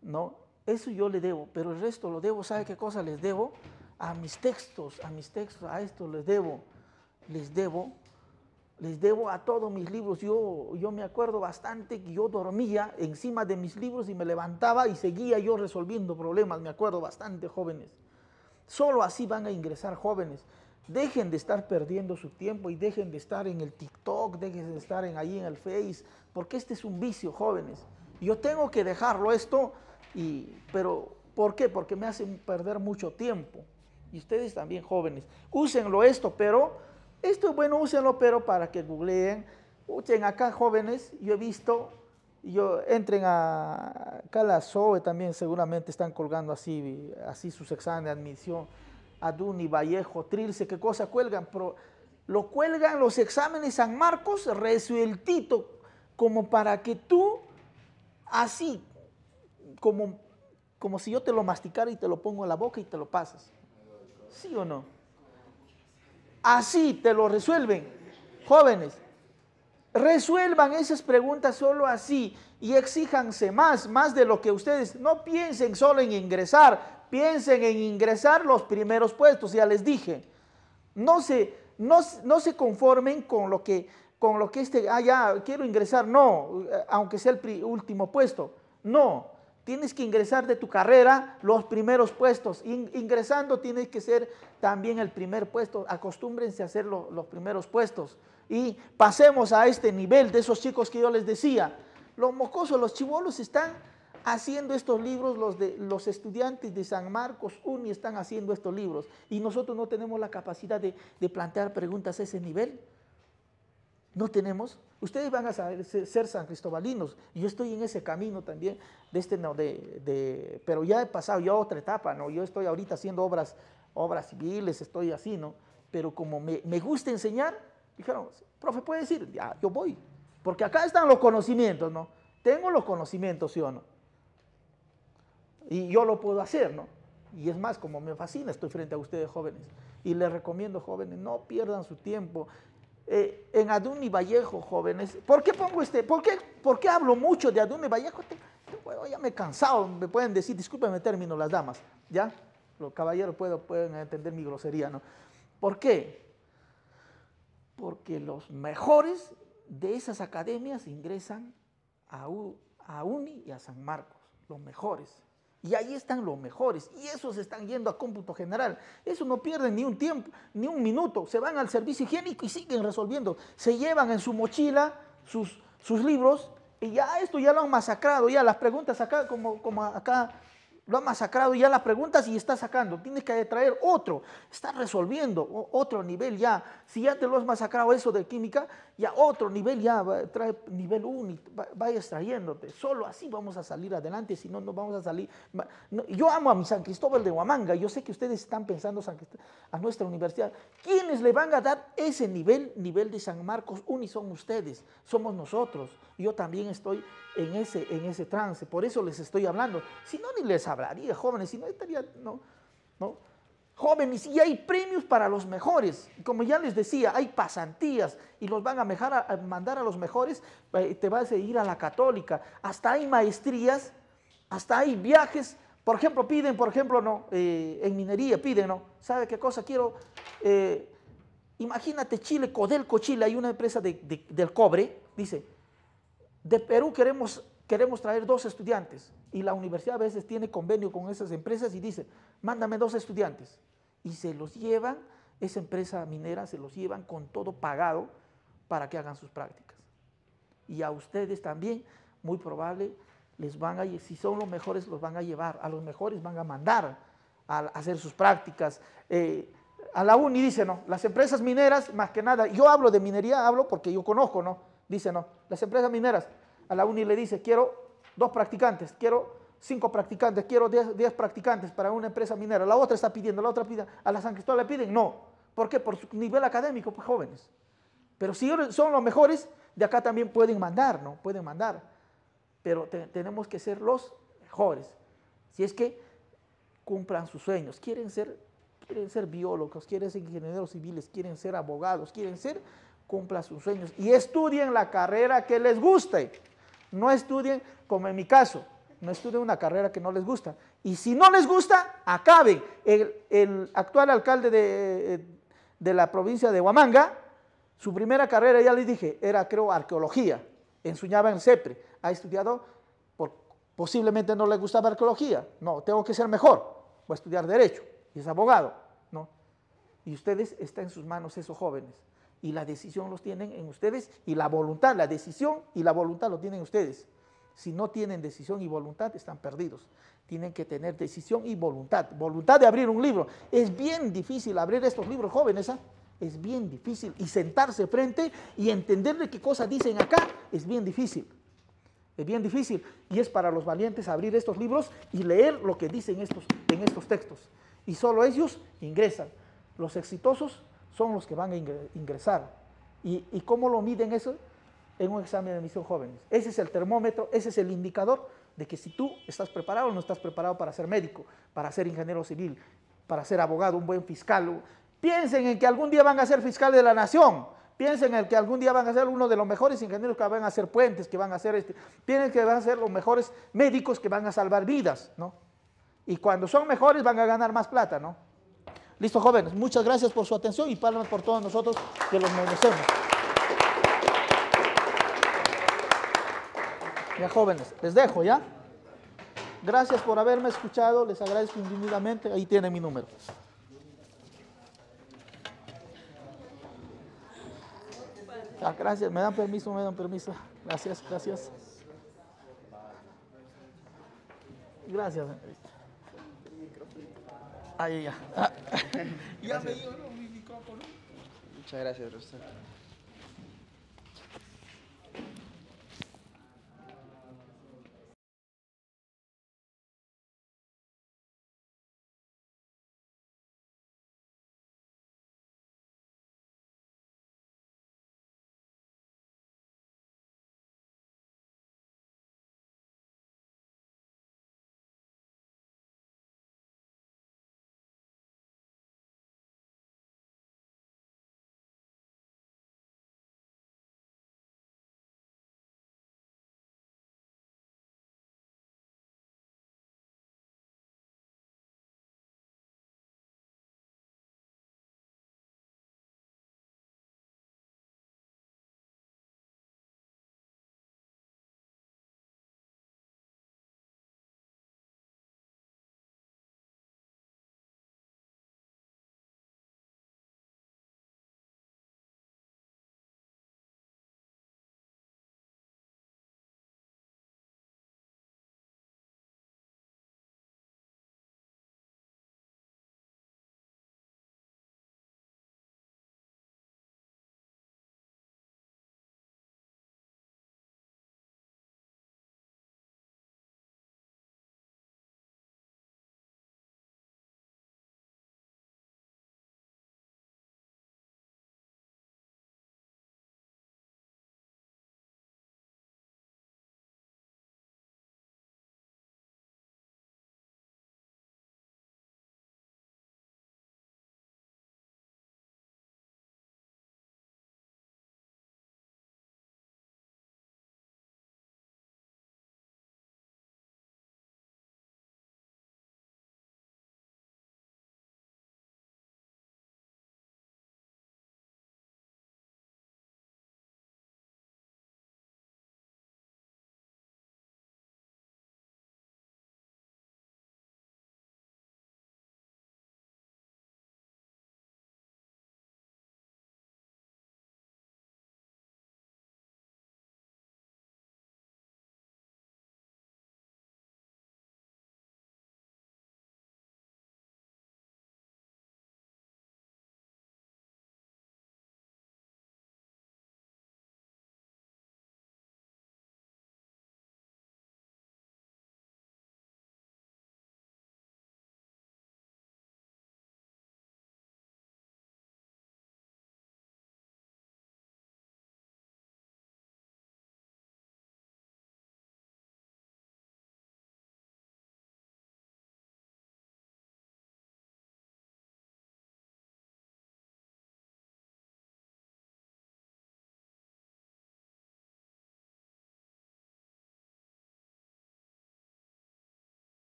¿no? Eso yo le debo, pero el resto lo debo, ¿sabe qué cosa les debo? A mis textos, a mis textos, a esto les debo, les debo, les debo a todos mis libros. Yo, yo me acuerdo bastante que yo dormía encima de mis libros y me levantaba y seguía yo resolviendo problemas, me acuerdo bastante, jóvenes. Solo así van a ingresar jóvenes. Dejen de estar perdiendo su tiempo y dejen de estar en el TikTok, dejen de estar en, ahí en el Face, porque este es un vicio, jóvenes. Yo tengo que dejarlo esto pero, ¿por qué? Porque me hacen perder mucho tiempo. Y ustedes también jóvenes, úsenlo esto, pero, esto es bueno, úsenlo, pero para que googleen. Usen acá jóvenes, yo he visto, yo entren a Calazoe, también seguramente están colgando así, así sus exámenes de admisión. Aduni, Vallejo, Trilce, qué cosa cuelgan, pero lo cuelgan los exámenes San Marcos resueltito, como para que tú así como, como si yo te lo masticara y te lo pongo en la boca y te lo pasas. ¿Sí o no? Así te lo resuelven. Jóvenes, resuelvan esas preguntas solo así y exíjanse más, más de lo que ustedes. No piensen solo en ingresar, piensen en ingresar los primeros puestos, ya les dije. No se, no, no se conformen con lo que con lo que este, ah, ya, quiero ingresar, no, eh, aunque sea el último puesto, no. Tienes que ingresar de tu carrera los primeros puestos. ingresando tienes que ser también el primer puesto. Acostúmbrense a hacer los primeros puestos. Y pasemos a este nivel de esos chicos que yo les decía. Los mocosos, los chivolos están haciendo estos libros, los, de, los estudiantes de San Marcos UNI están haciendo estos libros. Y nosotros no tenemos la capacidad de, de plantear preguntas a ese nivel. No tenemos ustedes van a ser san cristobalinos. Yo estoy en ese camino también, de este, de, pero ya he pasado ya otra etapa, ¿no? Yo estoy ahorita haciendo obras, obras civiles, estoy así, ¿no? Pero como me, gusta enseñar, dijeron, profe, puede decir, ya, yo voy. Porque acá están los conocimientos, ¿no? Tengo los conocimientos, ¿sí o no? Y yo lo puedo hacer, ¿no? Y es más, como me fascina, estoy frente a ustedes jóvenes. Y les recomiendo, jóvenes, no pierdan su tiempo eh, en Aduni y Vallejo, jóvenes. ¿Por qué pongo este? ¿Por qué, hablo mucho de Aduni y Vallejo? Este, este ya me he cansado, me pueden decir, discúlpenme termino las damas, ¿ya? Los caballeros pueden entender mi grosería, ¿no? ¿Por qué? Porque los mejores de esas academias ingresan a, a UNI y a San Marcos, los mejores. Y ahí están los mejores. Y esos están yendo a cómputo general. Eso no pierden ni un tiempo, ni un minuto. Se van al servicio higiénico y siguen resolviendo. Se llevan en su mochila sus, sus libros y ya esto ya lo han masacrado. Ya las preguntas acá, como, como acá lo ha masacrado ya las preguntas y está sacando. Tienes que traer otro. Está resolviendo otro nivel ya. Si ya te lo has masacrado eso de química, ya otro nivel ya trae nivel 1 vaya extrayéndote. Solo así vamos a salir adelante, si no, no vamos a salir. yo amo a mi San Cristóbal de Huamanga. Yo sé que ustedes están pensando a nuestra universidad. ¿Quiénes le van a dar ese nivel, nivel de San Marcos? Uni son ustedes, somos nosotros. Yo también estoy en ese, en ese trance. Por eso les estoy hablando. Si no, ni les hablaría, jóvenes, y no estaría, no, no. Jóvenes, y hay premios para los mejores. Como ya les decía, hay pasantías y los van a, a mandar a los mejores, eh, te vas a ir a la católica. Hasta hay maestrías, hasta hay viajes. Por ejemplo, piden, por ejemplo, no, eh, en minería piden, ¿no? ¿Sabe qué cosa quiero? Eh, imagínate Chile, Codelco, Chile, hay una empresa del cobre, dice, de Perú queremos queremos traer dos estudiantes y la universidad a veces tiene convenio con esas empresas y dice, mándame dos estudiantes. Y se los llevan, esa empresa minera se los llevan con todo pagado para que hagan sus prácticas. Y a ustedes también, muy probable, les van a, si son los mejores, los van a llevar, a los mejores van a mandar a hacer sus prácticas. Eh, a la UNI dice, no, las empresas mineras, más que nada, yo hablo de minería, hablo porque yo conozco, ¿no? Dice, no, las empresas mineras a la uni le dice, quiero dos practicantes, quiero cinco practicantes, quiero diez, practicantes para una empresa minera, la otra está pidiendo, la otra pide, a la San Cristóbal le piden, no. ¿Por qué? Por su nivel académico, pues jóvenes. Pero si son los mejores, de acá también pueden mandar, ¿no? Pueden mandar. Pero tenemos que ser los mejores. Si es que cumplan sus sueños, quieren ser, quieren ser biólogos, quieren ser ingenieros civiles, quieren ser abogados, quieren ser, cumplan sus sueños y estudien la carrera que les guste. No estudien, como en mi caso, no estudien una carrera que no les gusta. Y si no les gusta, acaben. El, actual alcalde de, la provincia de Huamanga, su primera carrera, ya les dije, era creo arqueología. ensuñaba en CEPRE. Ha estudiado, posiblemente no le gustaba arqueología. No, tengo que ser mejor. Voy a estudiar derecho. Y es abogado. No. Y ustedes está en sus manos, esos jóvenes y la decisión los tienen en ustedes y la voluntad, la decisión y la voluntad lo tienen ustedes. Si no tienen decisión y voluntad, están perdidos. Tienen que tener decisión y voluntad. Voluntad de abrir un libro. Es bien difícil abrir estos libros jóvenes, ¿ah? Es bien difícil. Y sentarse frente y entenderle qué cosas dicen acá es bien difícil. Es bien difícil. Y es para los valientes abrir estos libros y leer lo que dicen estos, en estos textos. Y solo ellos ingresan. Los exitosos son los que van a ingresar. ¿Y, cómo lo miden eso? En un examen de misión jóvenes. Ese es el termómetro, ese es el indicador de que si tú estás preparado o no estás preparado para ser médico, para ser ingeniero civil, para ser abogado, un buen fiscal. Piensen en que algún día van a ser fiscal de la nación. Piensen en que algún día van a ser uno de los mejores ingenieros que van a hacer puentes, que van a hacer este. Piensen que van a ser los mejores médicos que van a salvar vidas, ¿no? Y cuando son mejores van a ganar más plata, ¿no? Listo, jóvenes. Muchas gracias por su atención y palmas por todos nosotros que los merecemos. Ya, jóvenes, les dejo, ¿ya? Gracias por haberme escuchado. Les agradezco infinitamente. Ahí tiene mi número. Ah, gracias, me dan permiso, me dan permiso. Gracias, gracias. Gracias, Ahí ya. ya ah. me dio, ¿no? Mi, mi copo, Muchas gracias, Rosario.